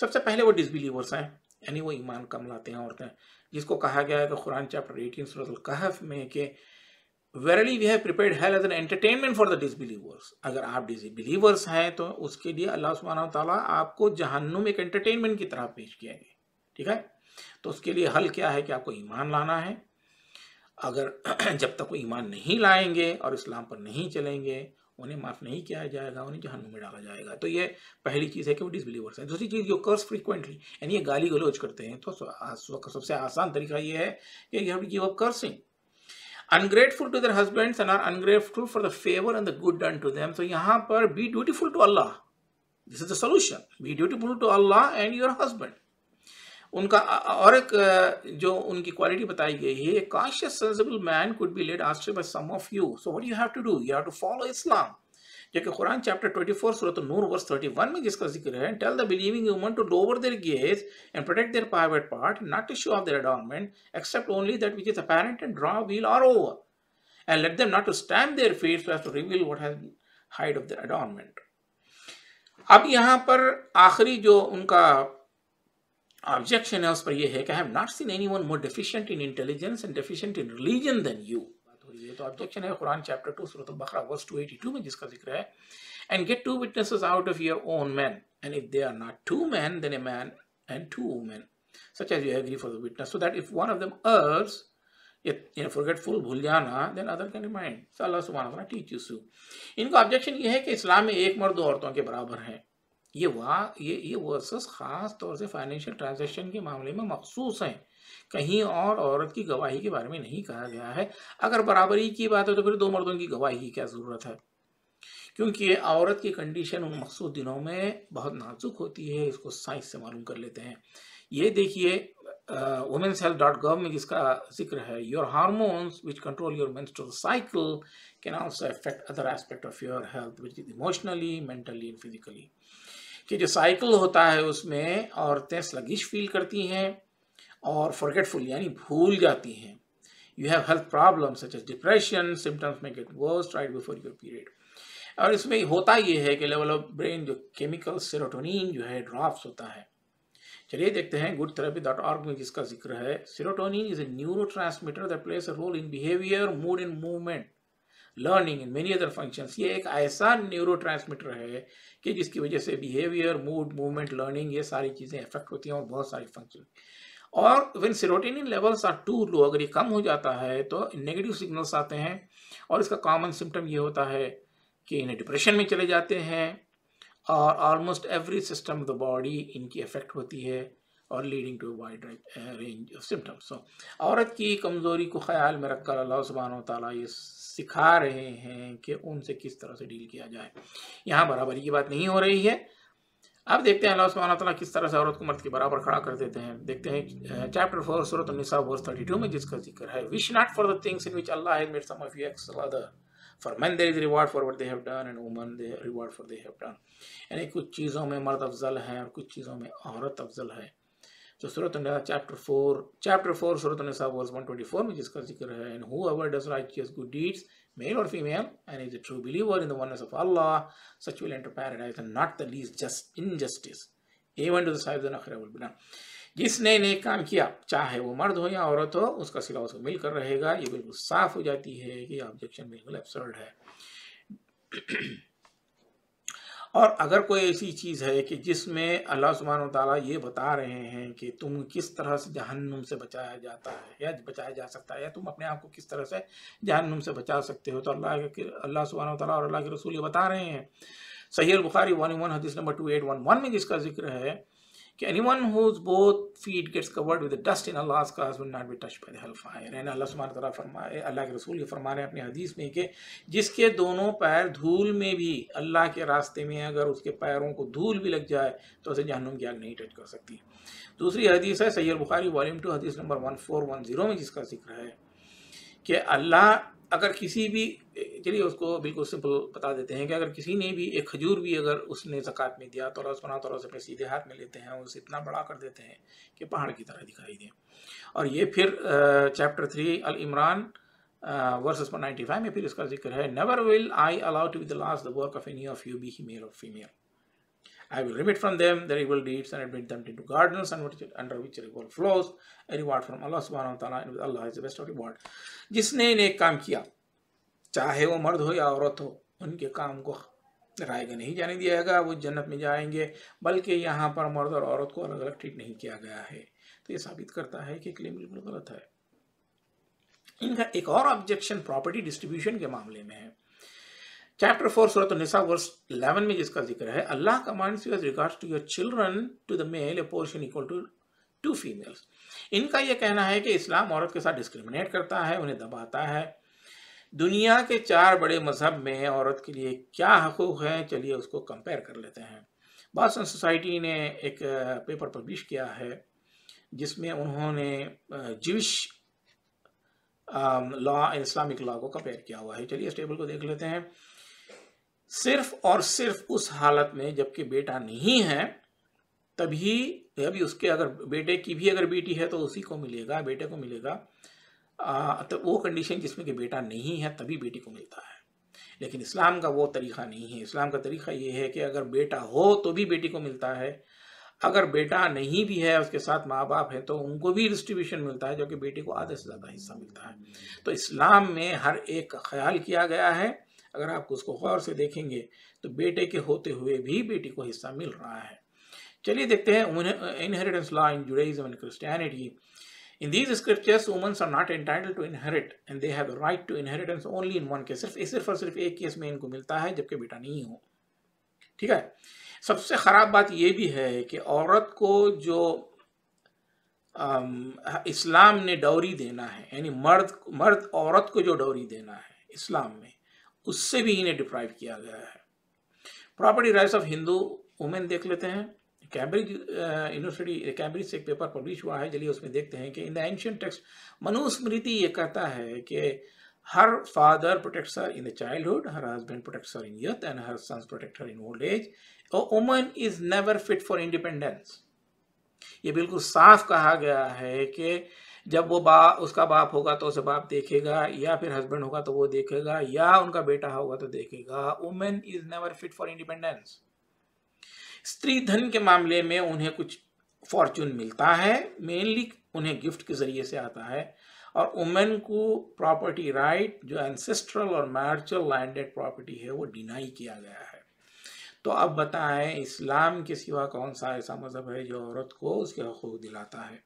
सबसे पहले वो डिसबिलीवर्स हैं यानी वो ईमान कम लाते हैं औरतें जिसको कहा गया है कि कुरान चैप्टर एटीन सूरत कहफ में कि verily we have prepare hell as an entertainment for the disbelievers अगर आप डिसबिलीवर्स हैं तो उसके लिए अल्लाह सुबहाना तला आपको जहन्नुम एक एंटरटेनमेंट की तरह पेश किया गया ठीक है तो उसके लिए हल क्या है कि आपको ईमान लाना है अगर [clears throat] जब तक वो ईमान नहीं लाएंगे और इस्लाम पर नहीं चलेंगे उन्हें माफ़ नहीं किया जाएगा उन्हें जहनुम में डाला जाएगा तो ये पहली चीज़ है कि वो डिसबिलीवर्स हैं दूसरी चीज़ जो कर्स फ्रीक्वेंटली यानी ये गाली गलोच करते हैं तो सबसे आसान तरीका ये है कि you have to give up cursing ungrateful to their husband and are ungrateful for the favour and the good done to them तो यहाँ पर be dutiful to Allah this is the solution be dutiful to Allah and your husband उनका और एक जो उनकी quality बताई गई है conscious sensible man could be led astray by some of you so what you have to do you have to follow Islam जो कि कुरान चैप्टर 24 सूरत नूर वर्स 31 में जिसका जिक्र है tell the believing women to lower their gaze and protect their private part not to show off their adornment except only that which is apparent and draw veil are over and let them not to stamp their face so as to reveal what has hide of their adornment अब यहाँ पर आखिरी जो उनका objection है उस पर यह है कि I have not seen anyone more deficient in intelligence and deficient in religion than you ये तो ऑब्जेक्शन है कुरान चैप्टर टू सूरत बकरा वर्स 282 में जिसका जिक्र है and get two witnesses out of your own man and if they are not two man then a man and two women such as you agree for the witness so that if one of them errs yet you know भूल जाना then other can remind so Allah subhanahu wa teach you so इनका objection ये है कि इस्लाम में एक मर्द दो औरतों के बराबर हैं ये वा ये ये वर्सेस ख़ास तौर से फाइनेंशियल ट्रांजेक्शन के मामले में मखसूस हैं कहीं और औरत की गवाही के बारे में नहीं कहा गया है अगर बराबरी की बात है तो फिर दो मर्दों की गवाही की क्या ज़रूरत है क्योंकि औरत की कंडीशन उन मखसूस दिनों में बहुत नाजुक होती है इसको साइंस से मालूम कर लेते हैं ये देखिए वुमेंस हेल्थ डॉट गव में इसका जिक्र है your hormones which control your menstrual cycle can also affect other aspect of your health which is emotionally mentally and physically कि जो साइकिल होता है उसमें औरतें स्लगिश फील करती हैं और फॉरगेटफुल यानी भूल जाती हैं you have health problem such as depression symptoms may get worse right before your period और इसमें होता ये है कि लेवल ऑफ ब्रेन जो केमिकल सिरोटोनिन जो है ड्रॉप्स होता है चलिए देखते हैं गुड थेरेपी डॉट ऑर्ग में जिसका जिक्र है serotonin is a neurotransmitter that plays a role in behaviour mood in movement learning in many other functions ये एक ऐसा न्यूरो है कि जिसकी वजह से बिहेवियर मूड मूवमेंट लर्निंग ये सारी चीज़ें इफेक्ट होती हैं और बहुत सारी फंक्शन और when serotonin levels are too low अगर ये कम हो जाता है तो नेगेटिव सिग्नल्स आते हैं और इसका कॉमन सिम्टम ये होता है कि इन्हें डिप्रेशन में चले जाते हैं और almost every system of the body इनकी इफेक्ट होती है और leading to wide range of symptoms औरत की कमज़ोरी को ख्याल में रखकर अल्लाह सुबहान ताली इस सिखा रहे हैं कि उनसे किस तरह से डील किया जाए यहाँ बराबरी की बात नहीं हो रही है अब देखते हैं अल्लाह सुबहाना किस तरह से औरत को मर्द के बराबर खड़ा कर देते हैं देखते हैं चैप्टर फोर सूरत वर्स थर्टी टू में जिसका जिक्र है wish not for the things in which Allah has made some of you excel other for man there is reward for what they have done and woman they reward for they have done यानी कुछ चीज़ों में मर्द अफजल है और कुछ चीज़ों में औरत अफजल है So Surah An-Nisa chapter 4, chapter 4 Surah An-Nisa verse 124 which is ka zikr hai and whoever does righteous good deeds male or female and is a true believer in the oneness of Allah such will enter paradise and not the least just injustice. Even to the sahib akhira will be done. जिसने नेक काम किया चाहे वो मर्द हो या औरत हो उसका सिला उसको मिलकर रहेगा ये बिल्कुल साफ हो जाती है कि ऑब्जेक्शन बिल्कुल एब्सर्ड है और अगर कोई ऐसी चीज़ है कि जिसमें अल्लाह सुबहान तला ये बता रहे हैं कि तुम किस तरह से जहन्नुम से बचाया जाता है या बचाया जा सकता है या तुम अपने आप को किस तरह से जहन्नुम से बचा सकते हो तो अल्लाह के अल्लाह सुबहान तला और अल्लाह के रसूल ये बता रहे हैं सही बुखारी वन वन हदीस number two eight one one में जिसका जिक्र है कि anyone whose both feet gets covered with dust in Allah का cause not be be touched by the hellfire. And Allah सुबहान फरमाए अल्लाह के रसूल ये फरमा रहे हैं अपनी हदीस में कि जिसके दोनों पैर धूल में भी अल्लाह के रास्ते में अगर उसके पैरों को धूल भी लग जाए तो उसे जहनुम की आग नहीं टच कर सकती दूसरी हदीस है सैयद बुखारी वॉल्यूम टू हदीस number one four one zero में जिसका जिक्र है कि अल्लाह अगर किसी भी चलिए उसको बिल्कुल सिंपल बता देते हैं कि अगर किसी ने भी एक खजूर भी अगर उसने जक़ात में दिया तो बना तो अपने सीधे हाथ में लेते हैं उसे इतना बड़ा कर देते हैं कि पहाड़ की तरह दिखाई दें और ये फिर चैप्टर थ्री अल इमरान वर्सेस पर नाइन्टी फाइव में फिर इसका जिक्र है never will I allow to be the last the work of any of you be he male और female I will remit from them their evil deeds and admit them into gardens and which, under which reward flows, a reward from Allah subhanahu wa ta'ala and with Allah is the best of reward. जिसने नेक काम किया चाहे वो मर्द हो या औरत हो उनके काम को रायगा नहीं जाने दिया जाएगा वो जन्नत में जाएंगे बल्कि यहाँ पर मर्द और औरत को अलग अलग ट्रीट नहीं किया गया है तो ये साबित करता है कि क्लेम बिल्कुल गलत है इनका एक और ऑब्जेक्शन प्रॉपर्टी डिस्ट्रीब्यूशन के मामले में है चैप्टर फोर सूरत निसा वर्स 11 में जिसका जिक्र है Allah commands you as regards to your children to the male a portion equal to two females इनका यह कहना है कि इस्लाम औरत के साथ डिस्क्रिमिनेट करता है उन्हें दबाता है दुनिया के चार बड़े मजहब में औरत के लिए क्या हकूक़ है चलिए उसको कंपेयर कर लेते हैं बासन सोसाइटी ने एक पेपर पब्लिश किया है जिसमें उन्होंने जिविश लॉ इस्लामिक लॉ को कंपेयर किया हुआ है चलिए इस टेबल को देख लेते हैं सिर्फ और सिर्फ उस हालत में जबकि बेटा नहीं है तभी अभी उसके अगर बेटे की भी अगर बेटी है तो उसी को मिलेगा बेटे को मिलेगा तो वो कंडीशन जिसमें कि बेटा नहीं है तभी बेटी को मिलता है लेकिन इस्लाम का वो तरीक़ा नहीं है इस्लाम का तरीक़ा ये है कि अगर बेटा हो तो भी बेटी को मिलता है अगर बेटा नहीं भी है उसके साथ माँ बाप है तो उनको भी डिस्ट्रीब्यूशन मिलता है जो कि बेटी को आधे से ज़्यादा हिस्सा मिलता है तो इस्लाम में हर एक का ख्याल किया गया है अगर आप उसको गौर से देखेंगे तो बेटे के होते हुए भी बेटी को हिस्सा मिल रहा है चलिए देखते हैं inheritance law in Judaism and Christianity in these scriptures women are not entitle to inherit and they have right to inheritance only in one case सिर्फ सिर्फ और सिर्फ एक केस में इनको मिलता है जबकि बेटा नहीं हो ठीक है सबसे ख़राब बात यह भी है कि औरत को जो इस्लाम ने डौरी देना है यानी मर्द मर्द औरत को जो डौरी देना है इस्लाम में उससे भी इन्हें डिप्राइव किया गया है property rights of Hindu women देख लेते हैं कैम्ब्रिज यूनिवर्सिटी कैम्ब्रिज से एक पेपर पब्लिश हुआ है चलिए उसमें देखते हैं कि in the ancient text Manusmriti ये कहता है कि her father protects her in the childhood her husband protects her in youth and her sons protect her in old age a woman is never fit for independence ये बिल्कुल साफ कहा गया है कि जब वो बा उसका बाप होगा तो उसे बाप देखेगा या फिर हस्बैंड होगा तो वो देखेगा या उनका बेटा होगा तो देखेगा women is never fit for independence स्त्री धन के मामले में उन्हें कुछ फॉर्चून मिलता है मेनली उन्हें गिफ्ट के जरिए से आता है और वुमेन को प्रॉपर्टी राइट जो एंसेस्ट्रल और मैरचल लैंडेड प्रॉपर्टी है वो डिनाई किया गया है तो अब बताएं इस्लाम के सिवा कौन सा ऐसा मज़हब है जो औरत को उसके हकूक दिलाता है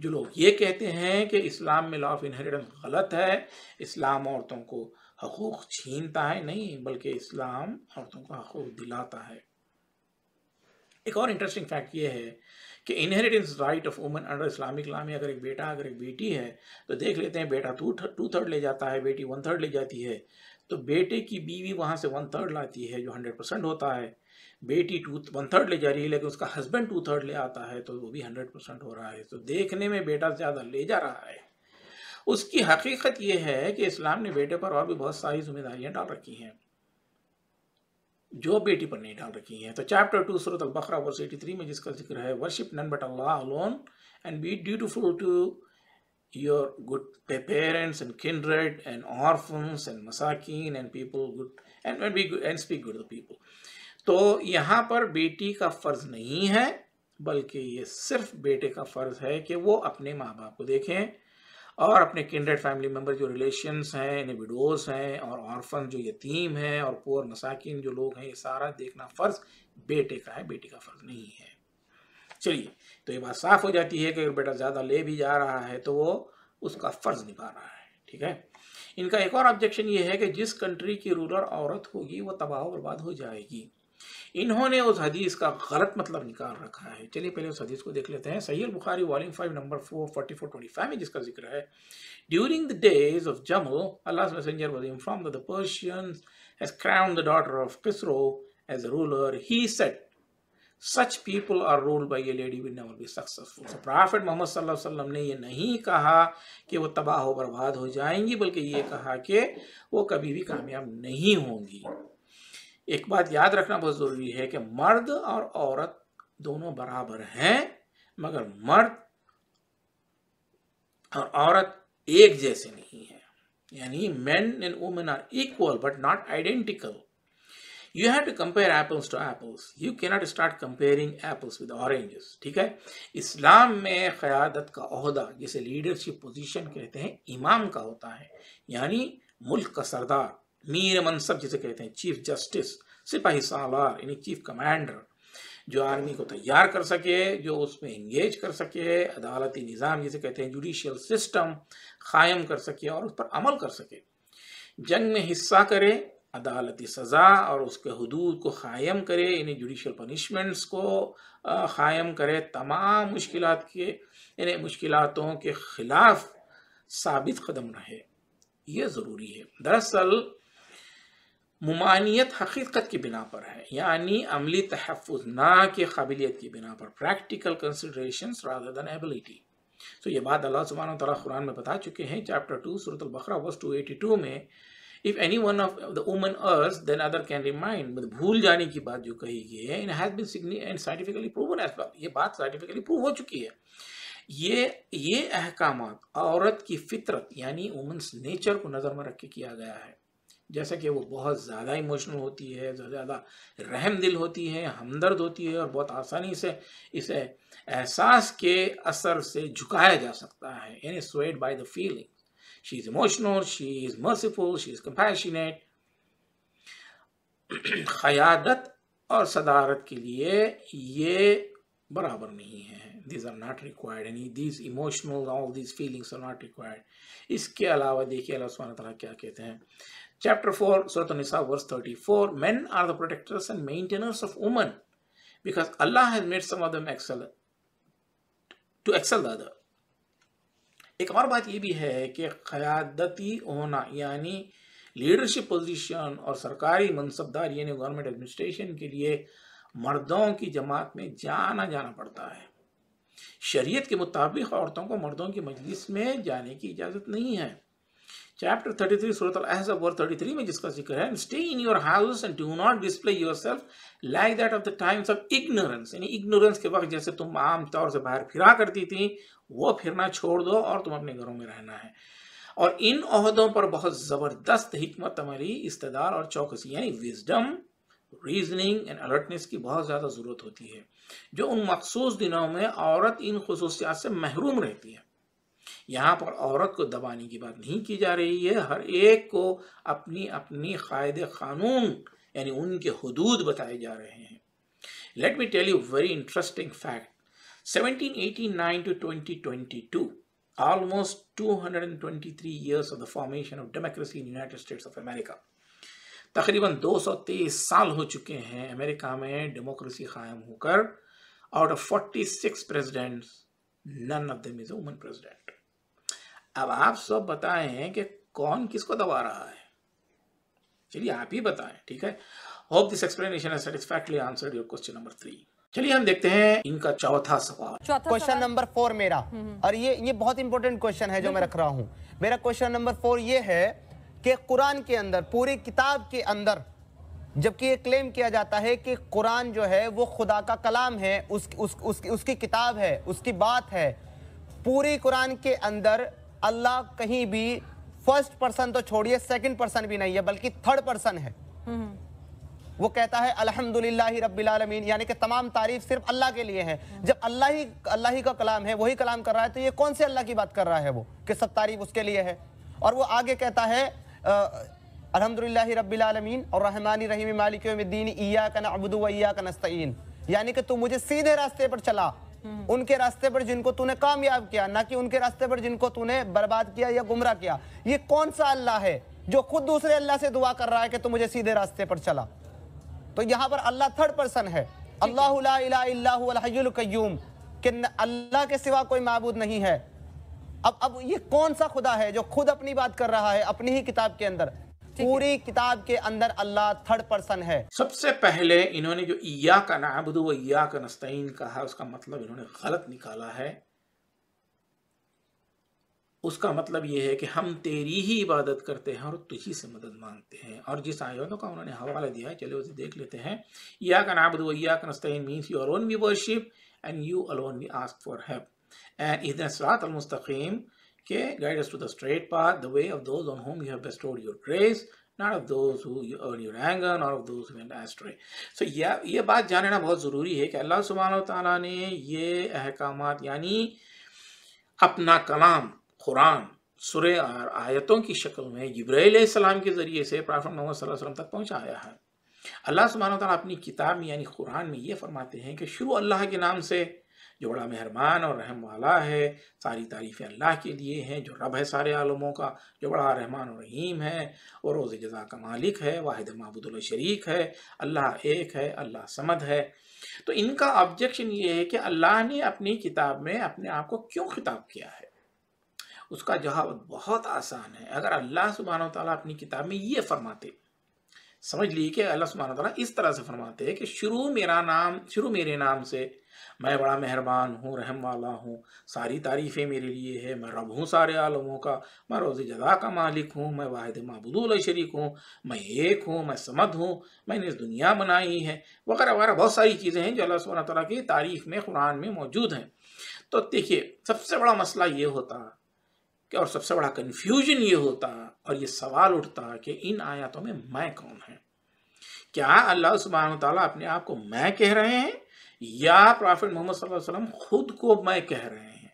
जो लोग ये कहते हैं कि इस्लाम में लॉ ऑफ इनहेरिटेंस गलत है इस्लाम औरतों को हकूक़ छीनता है नहीं बल्कि इस्लाम औरतों को हकूक़ दिलाता है एक और इंटरेस्टिंग फैक्ट ये है कि inheritance right of woman under Islamic law में अगर एक बेटा अगर एक बेटी है तो देख लेते हैं बेटा टू टू थर्ड ले जाता है बेटी वन थर्ड ले जाती है तो बेटे की बीवी वहाँ से वन थर्ड लाती है जो हंड्रेड परसेंट होता है बेटी टू वन थर्ड ले जा रही है लेकिन उसका हस्बैंड टू थर्ड ले आता है तो वो भी हंड्रेड परसेंट हो रहा है तो देखने में बेटा ज़्यादा ले जा रहा है उसकी हकीकत यह है कि इस्लाम ने बेटे पर और भी बहुत सारी जिम्मेदारियाँ डाल रखी हैं जो बेटी पर नहीं डाल रखी हैं तो चैप्टर टू सूरत अलबकरा वर्स एटी थ्री में जिसका जिक्र है worship none but Allah alone and be dutiful to your good parents and kindred and orphan and मसाकिन and people good and and speak good and speak तो यहाँ पर बेटी का फर्ज नहीं है बल्कि ये सिर्फ बेटे का फर्ज है कि वो अपने माँ बाप को देखें और अपने किंडर फैमिली मेम्बर जो रिलेशंस हैं इन्हें विडोज हैं और ऑर्फन जो यतीम हैं और पुअर मसाकिन जो लोग हैं ये सारा देखना फ़र्ज बेटे का है बेटी का फ़र्ज नहीं है चलिए तो ये बात साफ हो जाती है कि अगर बेटा ज़्यादा ले भी जा रहा है तो वो उसका फ़र्ज निभा रहा है ठीक है इनका एक और ऑब्जेक्शन ये है कि जिस कंट्री की रूलर औरत होगी वो तबाह बर्बाद हो जाएगी इन्होंने उस हदीस का गलत मतलब निकाल रखा है चलिए पहले उस हदीस को देख लेते हैं सही Bukhari volume five number four forty four twenty five में जिसका जिक्र है ड्यूरिंग द डेज ऑफ जमो Allah messenger was inform the Persians has crown the daughter of Khosrau as ruler he said such people are rule by a lady will never be successful prophet Muhammad सल्लल्लाहु वसल्लम ने ये नहीं कहा कि वो तबाह हो बर्बाद हो जाएंगी बल्कि ये कहा कि वो कभी भी कामयाब नहीं होंगी एक बात याद रखना बहुत जरूरी है कि मर्द और औरत दोनों बराबर हैं मगर मर्द और औरत एक जैसे नहीं है यानी man and women are equal but not identical you have to compare apples to apples you cannot start comparing apples with oranges ठीक है इस्लाम में क्यादत का अहदा जिसे लीडरशिप पोजिशन कहते हैं इमाम का होता है यानी मुल्क का सरदार मीर मनसब जिसे कहते हैं चीफ जस्टिस सिपाही सालार यानी चीफ कमांडर जो आर्मी को तैयार कर सके जो उसमें इंगेज कर सके अदालती निज़ाम जिसे कहते हैं जुडिशियल सिस्टम कायम कर सके और उस पर अमल कर सके जंग में हिस्सा करे अदालती सज़ा और उसके हदूद को कायम करे यानी जुडिशल पनिशमेंट्स को कायम करे तमाम मुश्किल के यानी मुश्किलों के ख़िलाफ़ साबित कदम रहे ये ज़रूरी है दरअसल ममानियत हकीकत की बिना पर है यानी अमली तहफ़ ना के काबिलियत की बिना पर practical consideration rather than ability तो ये बात अल्लाह सुबहान तला कुरान में बता चुके हैं चैप्टर टू सूरत बकरा वर्स टू एटी टू में if anyone of the woman errs then other can remind मतलब भूल जाने की बात जो कही गई है in has been and scientifically proven as well ये बात साइंटिफिकली प्रूव हो चुकी है ये ये अहकाम औरत की फितरत यानी वुमेंस नेचर को नज़र में रख के किया गया है जैसे कि वो बहुत ज़्यादा इमोशनल होती है ज़्यादा रहम दिल होती है हमदर्द होती है और बहुत आसानी से इसे एहसास के असर से झुकाया जा सकता है यानी swayed by the feeling she is emotional she is merciful she is compassionate ख़यादत और सदारत के लिए ये बराबर नहीं है these are not required any these emotional all these feelings are not required इसके अलावा देखिए अल्लाह सुबहाना तला क्या कहते हैं Chapter 4, Surah An-Nisa, verse 34, Men are the protectors and maintainers of women because Allah has made some of them excel to excel the other. एक और बात ये भी है कि खयादती होना यानी लीडरशिप पोजीशन और सरकारी मनसबदार यानी गवर्नमेंट एडमिनिस्ट्रेशन के लिए मर्दों की जमात में जाना जाना पड़ता है शरीयत के मुताबिक औरतों को मर्दों की मजलिस में जाने की इजाज़त नहीं है चैप्टर थ्री सूरत अल अहजब वर 33 में जिसका जिक्र है stay in your house and do not display yourself like that of the times of ignorance यानी इग्नोरेंस के वक्त जैसे तुम आम तौर से बाहर फिरा करती थी वो फिरना छोड़ दो और तुम अपने घरों में रहना है और इन अहदों पर बहुत ज़बरदस्त हमत हमारी इस्तेदार और चौकसी यानी विजडम रीजनिंग एंड अलर्टनेस की बहुत ज़्यादा ज़रूरत होती है जो उन मखसूस दिनों में औरत इन खसूसियात से महरूम रहती है यहाँ पर औरत को दबाने की बात नहीं की जा रही है हर एक को अपनी अपनी कायद कानून यानी उनके हदूद बताए जा रहे हैं let me tell you very interesting fact 1789 to 2022 almost 223 years of the formation of democracy in United States of America. taqriban 223 saal ho chuke hain america mein democracy कायम hokar out of 46 presidents none of them is a woman president अब आप सब बताएं कि कौन किसको दबा रहा है चलिए आप ही बताएं ठीक है hope this explanation satisfactorily answer your question number three चलिए हम देखते हैं इनका चौथा सवाल क्वेश्चन नंबर फोर मेरा हम्म, हम्म। और ये ये बहुत इंपॉर्टेंट क्वेश्चन है जो मैं रख रहा हूँ मेरा क्वेश्चन नंबर फोर ये है कि कुरान के अंदर पूरी किताब के अंदर जबकि ये क्लेम किया जाता है कि कुरान जो है वो खुदा का कलाम है उस, उस, उस, उसकी किताब है उसकी बात है पूरी कुरान के अंदर अल्लाह कहीं भी फर्स्ट पर्सन तो छोड़िए सेकंड पर्सन भी नहीं है बल्कि थर्ड पर्सन है वो कहता है अल्हम्दुलिल्लाह रब्बिलामीन यानी कि तमाम तारीफ सिर्फ अल्लाह के लिए है जब अल्लाह ही अल्लाह ही का कलाम है वही कलाम कर रहा है तो ये कौन से अल्लाह की बात कर रहा है वो कि सब तारीफ उसके लिए है और वो आगे कहता है अलहमदिल्ला रबीआलमीन और रहमानी रहीम मालिक दीन ईया का व ईया का नस्तीन यानी कि तू मुझे सीधे रास्ते पर चला हम्म। उनके रास्ते पर जिनको तूने कामयाब किया ना कि उनके रास्ते पर जिनको तूने बर्बाद किया या गुमराह किया ये कौन सा अल्लाह है जो खुद दूसरे अल्लाह से दुआ कर रहा है कि तू मुझे सीधे रास्ते पर चला तो यहाँ पर अल्लाह थर्ड पर्सन है अल्लाह अल्लाहम कि अल्लाह के सिवा कोई मबूद नहीं है अब अब ये कौन सा खुदा है जो खुद अपनी बात कर रहा है अपनी ही किताब के अंदर पूरी किताब के अंदर अल्लाह थर्ड पर्सन है सबसे पहले इन्होंने जो इया का नाबुदू व इया का नस्तीन कहा उसका मतलब इन्होंने गलत निकाला है उसका मतलब यह है कि हम तेरी ही इबादत करते हैं और तुझी से मदद मांगते हैं और जिस आयोजन का उन्होंने हवाला दिया है चलिए उसे देख लेते हैं या का नाबद या का नस्तीन means your own we worship and you alone we ask for help and इधर सरातमस्तकीम Okay, guide us to the straight path, the way of those on whom you have bestowed your grace, not of those who you earn your anger, nor of those who went astray. So yeah, ये बात जाने ना बहुत ज़रूरी है कि Allah सुबहान ताला ने ये अहकामात यानी अपना कलाम कुरान सुरे और आयतों की शक्ल में जब्राईसम के ज़रिए से प्राफर मोहम्मद वसल्लम तक पहुँचाया है अल्लाह सुबहान तला अपनी किताब में यानी कुरान में ये फरमाते हैं कि शुरू अल्लाह के नाम से जो बड़ा मेहरबान और रहम वाला है सारी तारीफ़ें अल्लाह के लिए हैं जो रब है सारे आलमों का जो बड़ा रहमान और रहीम है और रोज़ जजा का मालिक है वाहिद महबूदल शरीक है अल्लाह एक है अल्लाह समद है तो इनका ऑब्जेक्शन ये है कि अल्लाह ने अपनी किताब में अपने आप को क्यों खिताब किया है उसका जवाब बहुत आसान है अगर अल्लाह सुबहान तला अपनी किताब में ये फरमाते समझ लीजिए कि अल्लाह सुबहान तला इस तरह से फरमाते हैं कि शुरू मेरा नाम शुरू मेरे नाम से मैं बड़ा मेहरबान हूँ रहम वाला हूँ सारी तारीफ़ें मेरे लिए है मैं रब हूँ सारे आलमों का मैं रोज़ जदा का मालिक हूँ मैं वाहिद महबूदुल शरीक हूँ मैं एक हूँ मैं समद हूँ मैंने इस दुनिया बनाई है वगैरह वगैरह बहुत सारी चीज़ें हैं जो अल्लाह सुबह तला की तारीफ़ में कुरान में मौजूद हैं तो देखिए सबसे बड़ा मसला ये होता कि और सबसे बड़ा कन्फ्यूजन ये होता और ये सवाल उठता कि इन आयातों में मैं कौन है क्या अल्लाह सुबहान ताली अपने आप को मैं कह रहे हैं या प्रॉफिट मोहम्मद वसल्लम खुद को मैं कह रहे हैं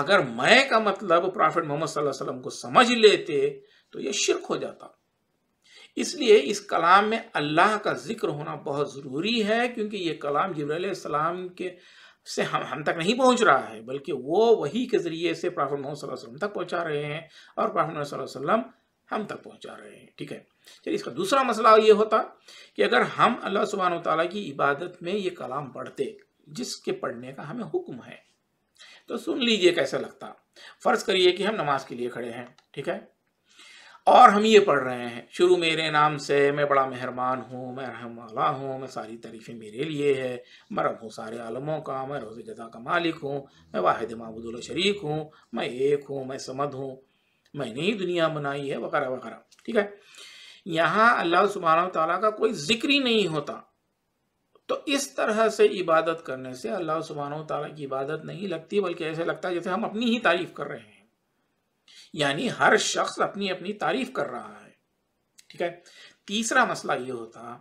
अगर मैं का मतलब प्रॉफिट मोहम्मद वसल्लम को समझ लेते तो यह शिरक हो जाता इसलिए इस कलाम में अल्लाह का जिक्र होना बहुत ज़रूरी है क्योंकि ये कलाम जबराम के से हम हम तक नहीं पहुंच रहा है बल्कि वो वही के ज़रिए से प्रॉफिट मोहम्मद वसल्लम तक पहुंचा रहे हैं और प्रॉफिट वसल्लम हम तक पहुंचा रहे हैं ठीक है चलिए इसका दूसरा मसला ये होता कि अगर हम अल्लाह सुबहान तला की इबादत में ये कलाम पढ़ते जिसके पढ़ने का हमें हुक्म है तो सुन लीजिए कैसा लगता फ़र्ज़ करिए कि हम नमाज के लिए खड़े हैं ठीक है और हम ये पढ़ रहे हैं शुरू मेरे नाम से मैं बड़ा मेहरबान हूँ मैं रहम वाला हूँ मैं सारी तारीफ़ें मेरे लिए है मैं रब हूँ सारे आलमों का मैं रोज़ जजा का मालिक हूँ मैं वाहिद महबूदुल शरीक हूँ मैं एक हूँ मैं समद हूँ मैंने ही दुनिया बनाई है वगैरह वगैरह ठीक है यहाँ अल्लाह सुबहान तला का कोई जिक्र ही नहीं होता तो इस तरह से इबादत करने से अल्लाह सुबहान तला की इबादत नहीं लगती बल्कि ऐसे लगता है जैसे हम अपनी ही तारीफ कर रहे हैं यानी हर शख्स अपनी अपनी तारीफ कर रहा है ठीक है तीसरा मसला ये होता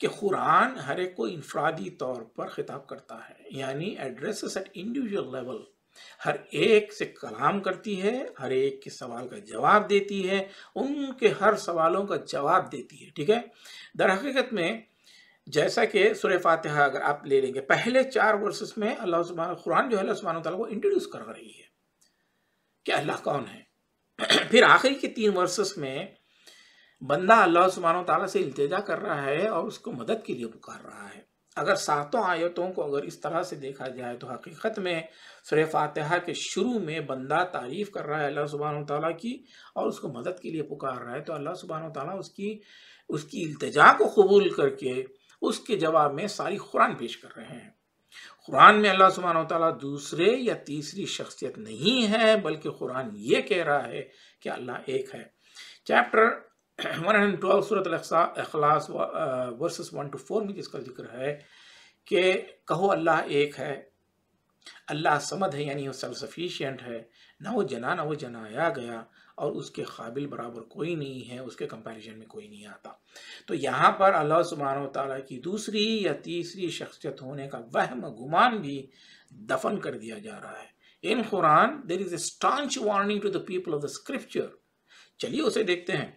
कि कुरान हर एक को इनफरादी तौर पर खिताब करता है यानी एड्रेस एट इंडिविजुअल लेवल हर एक से कलाम करती है हर एक के सवाल का जवाब देती है उनके हर सवालों का जवाब देती है ठीक है दर हकीकत में जैसा कि सुर फातहा अगर आप ले लेंगे पहले चार वर्सेस में अल्लाह कुरान जो है अल्लाह सुबहान तला को इंट्रोड्यूस कर रही है कि अल्लाह कौन है [clears throat] फिर आखिरी के तीन वर्सेस में बंदा अल्लाह सुबहान तला से इल्तजा कर रहा है और उसको मदद के लिए पुकार रहा है अगर सातों आयतों को अगर इस तरह से देखा जाए तो हकीकत में सुर फातहा के शुरू में बंदा तारीफ़ कर रहा है अल्लाह सुबहान ताली की और उसको मदद के लिए पुकार रहा है तो अल्लाह सुबहान ताली उसकी उसकी इल्तजा को कबूल करके उसके जवाब में सारी कुरान पेश कर रहे हैं कुरान में अल्लाह सुबहान ताली दूसरे या तीसरी शख्सियत नहीं है बल्कि कुरान ये कह रहा है कि अल्लाह एक है चैप्टर [clears throat] सूरत अखलास वर्सेस वन टू फोर में जिसका जिक्र है कि कहो अल्लाह एक है अल्लाह समद है यानी वो सेल्फ सफिशियंट है ना वो जना ना वो जनाया गया और उसके काबिल बराबर कोई नहीं है उसके कंपैरिजन में कोई नहीं आता तो यहाँ पर अल्लाह सुबहान तला की दूसरी या तीसरी शख्सियत होने का वहम गुमान भी दफन कर दिया जा रहा है in Quran there is a staunch warning to the people of the scripture चलिए उसे देखते हैं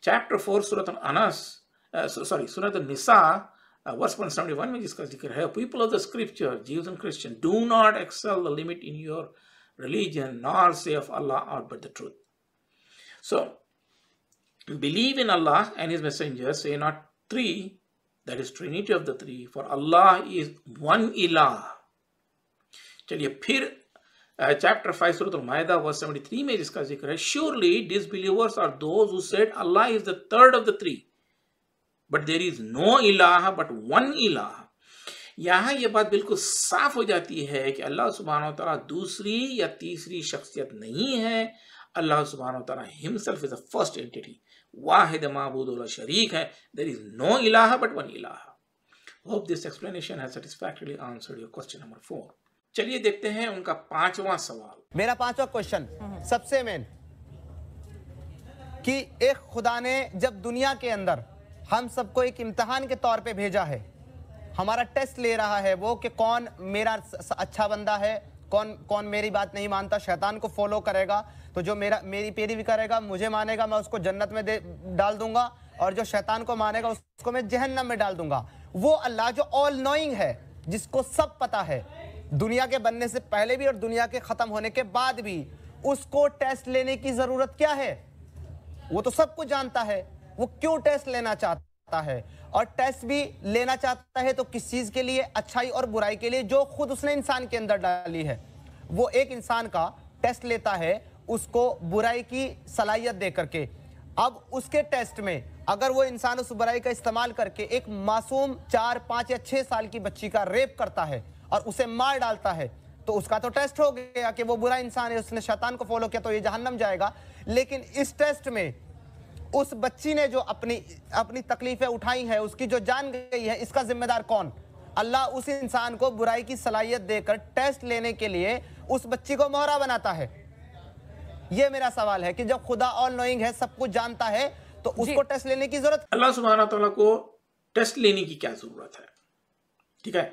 chapter 4, Surat Anas, uh, so, sorry, Surat Nisa, uh, verse 171, we discussed, people of the scripture, Jews and Christians, do not excel the limit in your religion, nor say of Allah aught but the truth. So, believe in Allah and His Messenger, say not three, that is Trinity of the three, for Allah is one Ilah. चलिए फिर Uh, chapter 5 Surah al maida verse 73 में जिसका जिक्र है surely disbelievers are those who said Allah is the third of the three but there is no ilah but one ilah यहाँ ये बात बिल्कुल साफ हो जाती है कि अल्लाह सुबहान तारा दूसरी या तीसरी शख्सियत नहीं है अल्लाह सुबहान तारा himself is the first entity वाहिद महबूद शरीक है देर इज नो इलाह बट वन इलाह hope this explanation has satisfactorily answered your question number four चलिए देखते हैं उनका पांचवा सवाल मेरा पांचवा क्वेश्चन सबसे मेन कि एक खुदा ने जब दुनिया के अंदर हम सबको एक इम्तहान के तौर पे भेजा है हमारा टेस्ट ले रहा है वो कि कौन मेरा अच्छा बंदा है कौन कौन मेरी बात नहीं मानता शैतान को फॉलो करेगा तो जो मेरा मेरी पेरी भी करेगा मुझे मानेगा मैं उसको जन्नत में दे डाल दूंगा और जो शैतान को मानेगा उसको मैं जहन्नम में डाल दूंगा वो अल्लाह जो ऑल नोइंग है जिसको सब पता है दुनिया के बनने से पहले भी और दुनिया के खत्म होने के बाद भी उसको टेस्ट लेने की जरूरत क्या है वो तो सब कुछ जानता है वो क्यों टेस्ट लेना चाहता है और टेस्ट भी लेना चाहता है तो किस चीज के लिए अच्छाई और बुराई के लिए जो खुद उसने इंसान के अंदर डाली है वो एक इंसान का टेस्ट लेता है उसको बुराई की सलाहियत दे करके अब उसके टेस्ट में अगर वो इंसान उस बुराई का इस्तेमाल करके एक मासूम चार पाँच या छः साल की बच्ची का रेप करता है और उसे मार डालता है तो उसका तो टेस्ट हो गया कि वो बुरा इंसान है उसने शैतान को फॉलो किया तो ये जहन्नम जाएगा लेकिन इस टेस्ट में उस बच्ची ने जो अपनी अपनी तकलीफें उठाई हैं उसकी जो जान गई है इसका जिम्मेदार कौन अल्लाह उस इंसान को बुराई की सलाहियत देकर टेस्ट लेने के लिए उस बच्ची को मोहरा बनाता है ये मेरा सवाल है कि जब खुदा ऑल नोइंग है सब कुछ जानता है तो उसको टेस्ट लेने की जरूरत अल्लाह सुबह को टेस्ट लेने की क्या जरूरत है ठीक है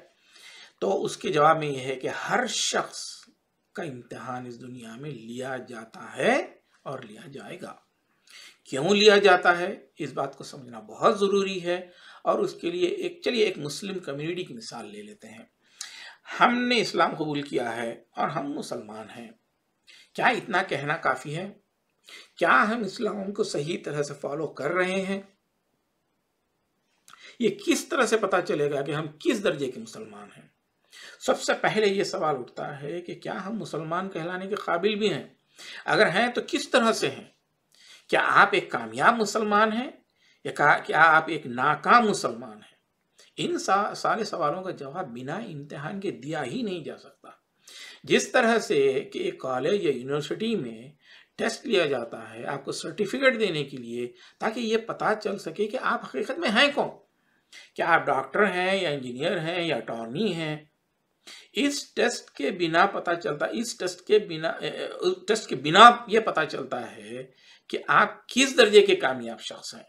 तो उसके जवाब में यह है कि हर शख्स का इम्तहान इस दुनिया में लिया जाता है और लिया जाएगा क्यों लिया जाता है इस बात को समझना बहुत ज़रूरी है और उसके लिए एक चलिए एक मुस्लिम कम्युनिटी की मिसाल ले लेते हैं हमने इस्लाम कबूल किया है और हम मुसलमान हैं क्या इतना कहना काफ़ी है क्या हम इस्लाम को सही तरह से फॉलो कर रहे हैं ये किस तरह से पता चलेगा कि हम किस दर्जे के मुसलमान हैं सबसे पहले ये सवाल उठता है कि क्या हम मुसलमान कहलाने के काबिल भी हैं अगर हैं तो किस तरह से हैं क्या आप एक कामयाब मुसलमान हैं या क्या आप एक नाकाम मुसलमान हैं इन सा, सारे सवालों का जवाब बिना इम्तहान के दिया ही नहीं जा सकता जिस तरह से कि एक कॉलेज या यूनिवर्सिटी में टेस्ट लिया जाता है आपको सर्टिफिकेट देने के लिए ताकि ये पता चल सके कि आप हकीकत में हैं कौन क्या आप डॉक्टर हैं या इंजीनियर हैं या अटॉर्नी हैं इस टेस्ट के बिना पता चलता इस टेस्ट के बिना टेस्ट के बिना ये पता चलता है कि आप किस दर्जे के कामयाब शख्स हैं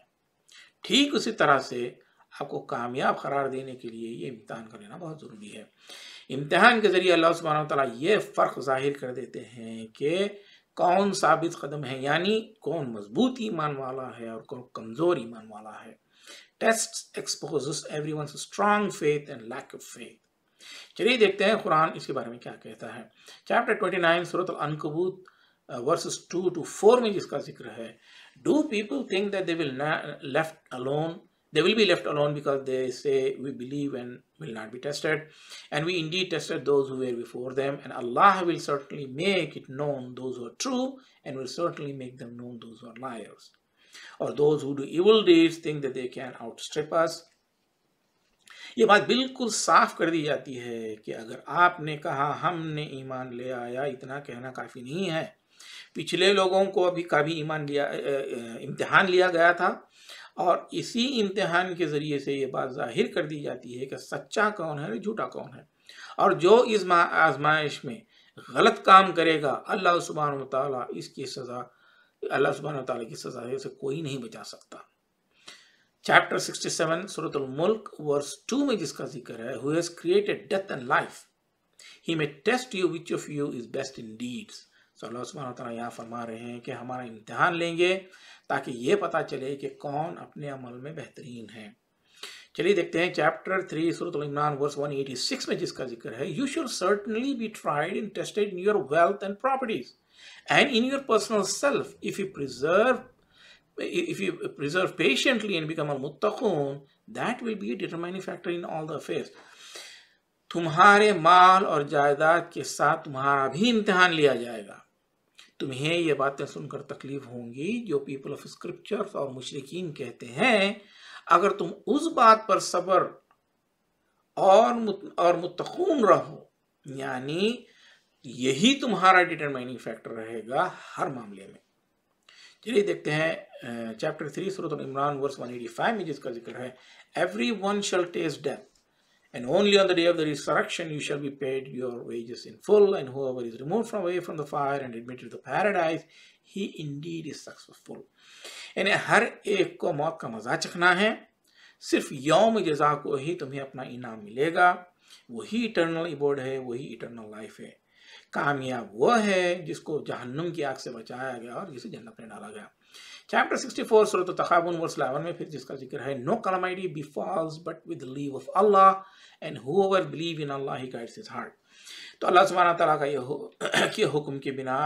ठीक उसी तरह से आपको कामयाब करार देने के लिए ये इम्तहान कर लेना बहुत ज़रूरी है इम्तहान के ज़रिए अल्लाह सुबह तला ये फ़र्क ज़ाहिर कर देते हैं कि कौन साबित कदम है यानी कौन मजबूत ईमान वाला है और कौन कमज़ोर ईमान वाला है test expose everyone strong faith and lack of faith चलिए देखते हैं कुरान इसके बारे में क्या कहता है चैप्टर ट्वेंटी नाइन सूरत अनकबूत वर्सेस टू टू फोर में जिसका जिक्र है do people think that they will left alone they will be left alone because they say we believe and will not be tested and we indeed tested those who were before them and allah will certainly make it known those who are true and will certainly make them known those who are liars or those who do evil deeds think that they can outstrip us ये बात बिल्कुल साफ कर दी जाती है कि अगर आपने कहा हमने ईमान ले आया इतना कहना काफ़ी नहीं है पिछले लोगों को अभी का भी ईमान लिया इम्तहान लिया गया था और इसी इम्तहान के ज़रिए से ये बात जाहिर कर दी जाती है कि सच्चा कौन है झूठा कौन है और जो इस आजमाइश में गलत काम करेगा अल्लाह सुबहान तला इसकी सज़ा अल्लाह सुबहान तला की सज़ा से कोई नहीं बचा सकता चैप्टर 67 सूरतुल मुल्क वर्स 2 में जिसका जिक्र है who has created death and life he may test you which of you is best in deeds so अल्लाह व तआला यहाँ फरमा रहे हैं कि हमारा इम्तिहान लेंगे ताकि ये पता चले कि कौन अपने अमल में बेहतरीन है चलिए देखते हैं चैप्टर थ्री सूरत इमरान वर्स 186 में जिसका जिक्र है you should certainly be tried and tested in your wealth and properties and in your personal self if you preserve if you preserve patiently and become a muttaqun, that will be a determining factor in all the affairs. तुम्हारे माल और जायदाद के साथ तुम्हारा भी इम्तिहान लिया जाएगा तुम्हें ये बातें सुनकर तकलीफ होंगी जो पीपल ऑफ स्क्रिप्चर्स और मुशरकिन कहते हैं अगर तुम उस बात पर सब्र और मुत, और मुतखून रहो यानी यही तुम्हारा डिटरमाइनिंग फैक्टर रहेगा हर मामले में चलिए देखते हैं चैप्टर थ्री सूरत इमरान वर्स 185 में जिसका जिक्र है every one shall taste death and only on the day of the resurrection you shall be paid your wages in full and whoever is removed from away from the fire and admitted to paradise he indeed is successful यानी हर एक को मौत का मजा चखना है सिर्फ यौम जजा को ही तुम्हें अपना इनाम मिलेगा वही इटर्नल इबोर्ड है वही इटर्नल लाइफ है कामयाब वह है जिसको जहन्नुम की आग से बचाया गया और जिसे जन्नत में डाला गया चैप्टर 64 सुरत तखाबन वर्स 11 में फिर जिसका जिक्र है no calamity falls but with leave of Allah and whoever believe in Allah he guides his heart तो अल्लाह सुबहाना तआला का यह [clears throat] के हुक्म के बिना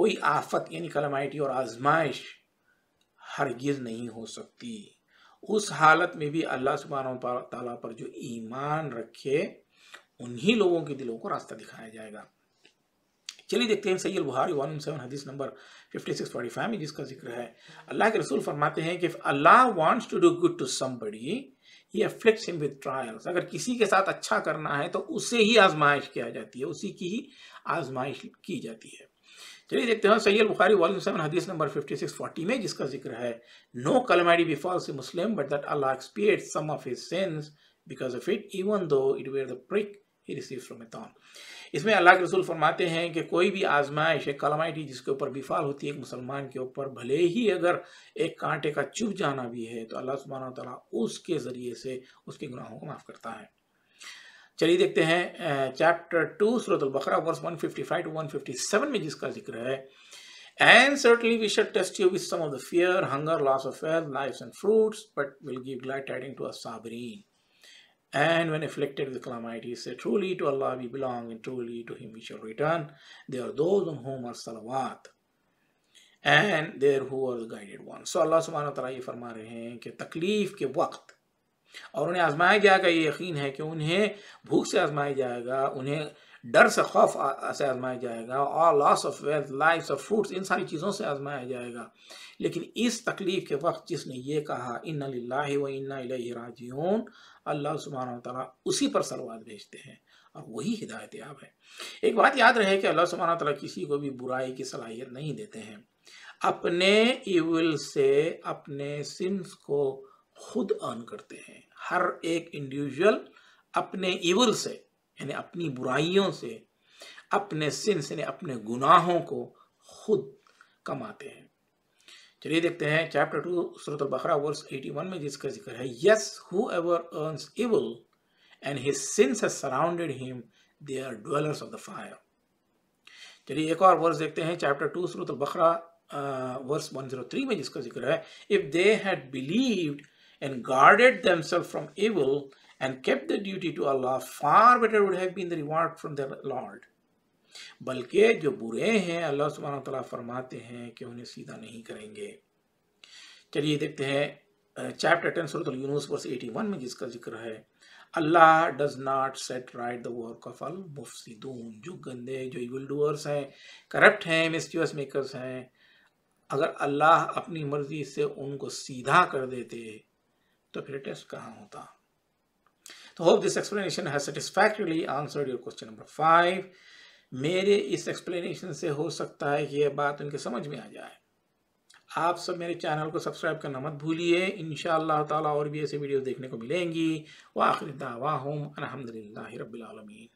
कोई आफत यानी कलमाइटी और आजमाइश हरगिज़ नहीं हो सकती उस हालत में भी अल्लाह सुबहाना तआला पर जो ईमान रखे उन्हीं लोगों के दिलों को रास्ता दिखाया जाएगा चलिए देखते हैं सैल बुहारी वन सेवन हदीस number fifty six forty five में जिसका जिक्र है अल्लाह के रसूल फरमाते हैं कि अल्लाह wants to do good to somebody he afflicts him with trials अगर किसी के साथ अच्छा करना है तो उसे ही आजमाइश किया जाती है उसी की ही आजमाइश की जाती है चलिए देखते हैं सैयल बुखारी वॉल्यूम सेवन हदीस नंबर फिफ्टी सिक्स फोर्टी में जिसका जिक्र है no calamity befalls a Muslim but that Allah expiate some of his sins because of it even though it were the prick he receive from a इसमें अल्लाह के रसूल फरमाते हैं कि कोई भी आजमाइश एक कलमाइटी जिसके ऊपर विफाल होती है एक मुसलमान के ऊपर भले ही अगर एक कांटे का चुभ जाना भी है तो अल्लाह सुबहाना तला उसके ज़रिए से उसके गुनाहों को माफ़ करता है चलिए देखते हैं चैप्टर टू सूरतलबकरा verse one fifty five two one fifty seven में जिसका जिक्र है and certainly we shall test you with some of the fear hunger loss of wealth, life and fruits but will give glad to a साबरीन And when afflicted with calamity, say, Truly to Allah we belong, and truly to Him we shall return. They are those on whom are salawat. And there who are the guided ones. So Allah subhanahu wa ta'ala ये फरमा रहे हैं कि तकलीफ के वक्त और उन्हें आजमाया जाएगा ye yaqeen hai ke unhe भूख se azmaya jayega unhe डर से खौफ से आजमाया जाएगा और loss of wealth life of foods इन सारी चीज़ों से आजमाया जाएगा लेकिन इस तकलीफ़ के वक्त जिसने ये कहा इन ला अल्लाह उसी पर सलवाद भेजते हैं और वही हिदायत याब है एक बात याद रहे कि अल्लाह सुबहाना तला किसी को भी बुराई की सलाहियत नहीं देते हैं अपने इविल से अपने सिम्स को खुद अर्न करते हैं हर एक इंडिविजुअल अपने इविल से यानी अपनी बुराइयों से अपने सिंस यानी अपने गुनाहों को खुद कमाते हैं चलिए देखते हैं चैप्टर टू सूरत बकरा वर्स 81 में जिसका जिक्र है yes whoever earns evil and his sins has surrounded him they are dwellers of the fire चलिए एक और वर्स देखते हैं चैप्टर टू सूरत बकरा वर्स 103 में जिसका जिक्र है if they had believed and guarded themselves from evil and kept the duty to Allah, far better would have been the reward from their Lord. बल्कि जो बुरे हैं अल्लाह सुबह तला फरमाते हैं कि उन्हें सीधा नहीं करेंगे चलिए देखते हैं चैप्टर टेन सूरत यूनुस वर्स 81 में जिसका जिक्र है Allah does not set right the work of अल मुफसिदून जो गंदे जो इविल डूअर्स हैं करप्ट हैं मिस्टियस मेकर्स हैं अगर अल्लाह अपनी मर्जी से उनको सीधा कर देते तो फिर टेस्ट कहाँ होता तो hope this explanation has satisfactorily answered your question number five मेरे इस एक्सप्लेनेशन से हो सकता है कि यह बात उनके समझ में आ जाए आप सब मेरे चैनल को सब्सक्राइब करना मत भूलिए इन ताला और भी ऐसे वीडियो देखने को मिलेंगी वाखिर दावा हम अलहमदिल्ला रबालमीन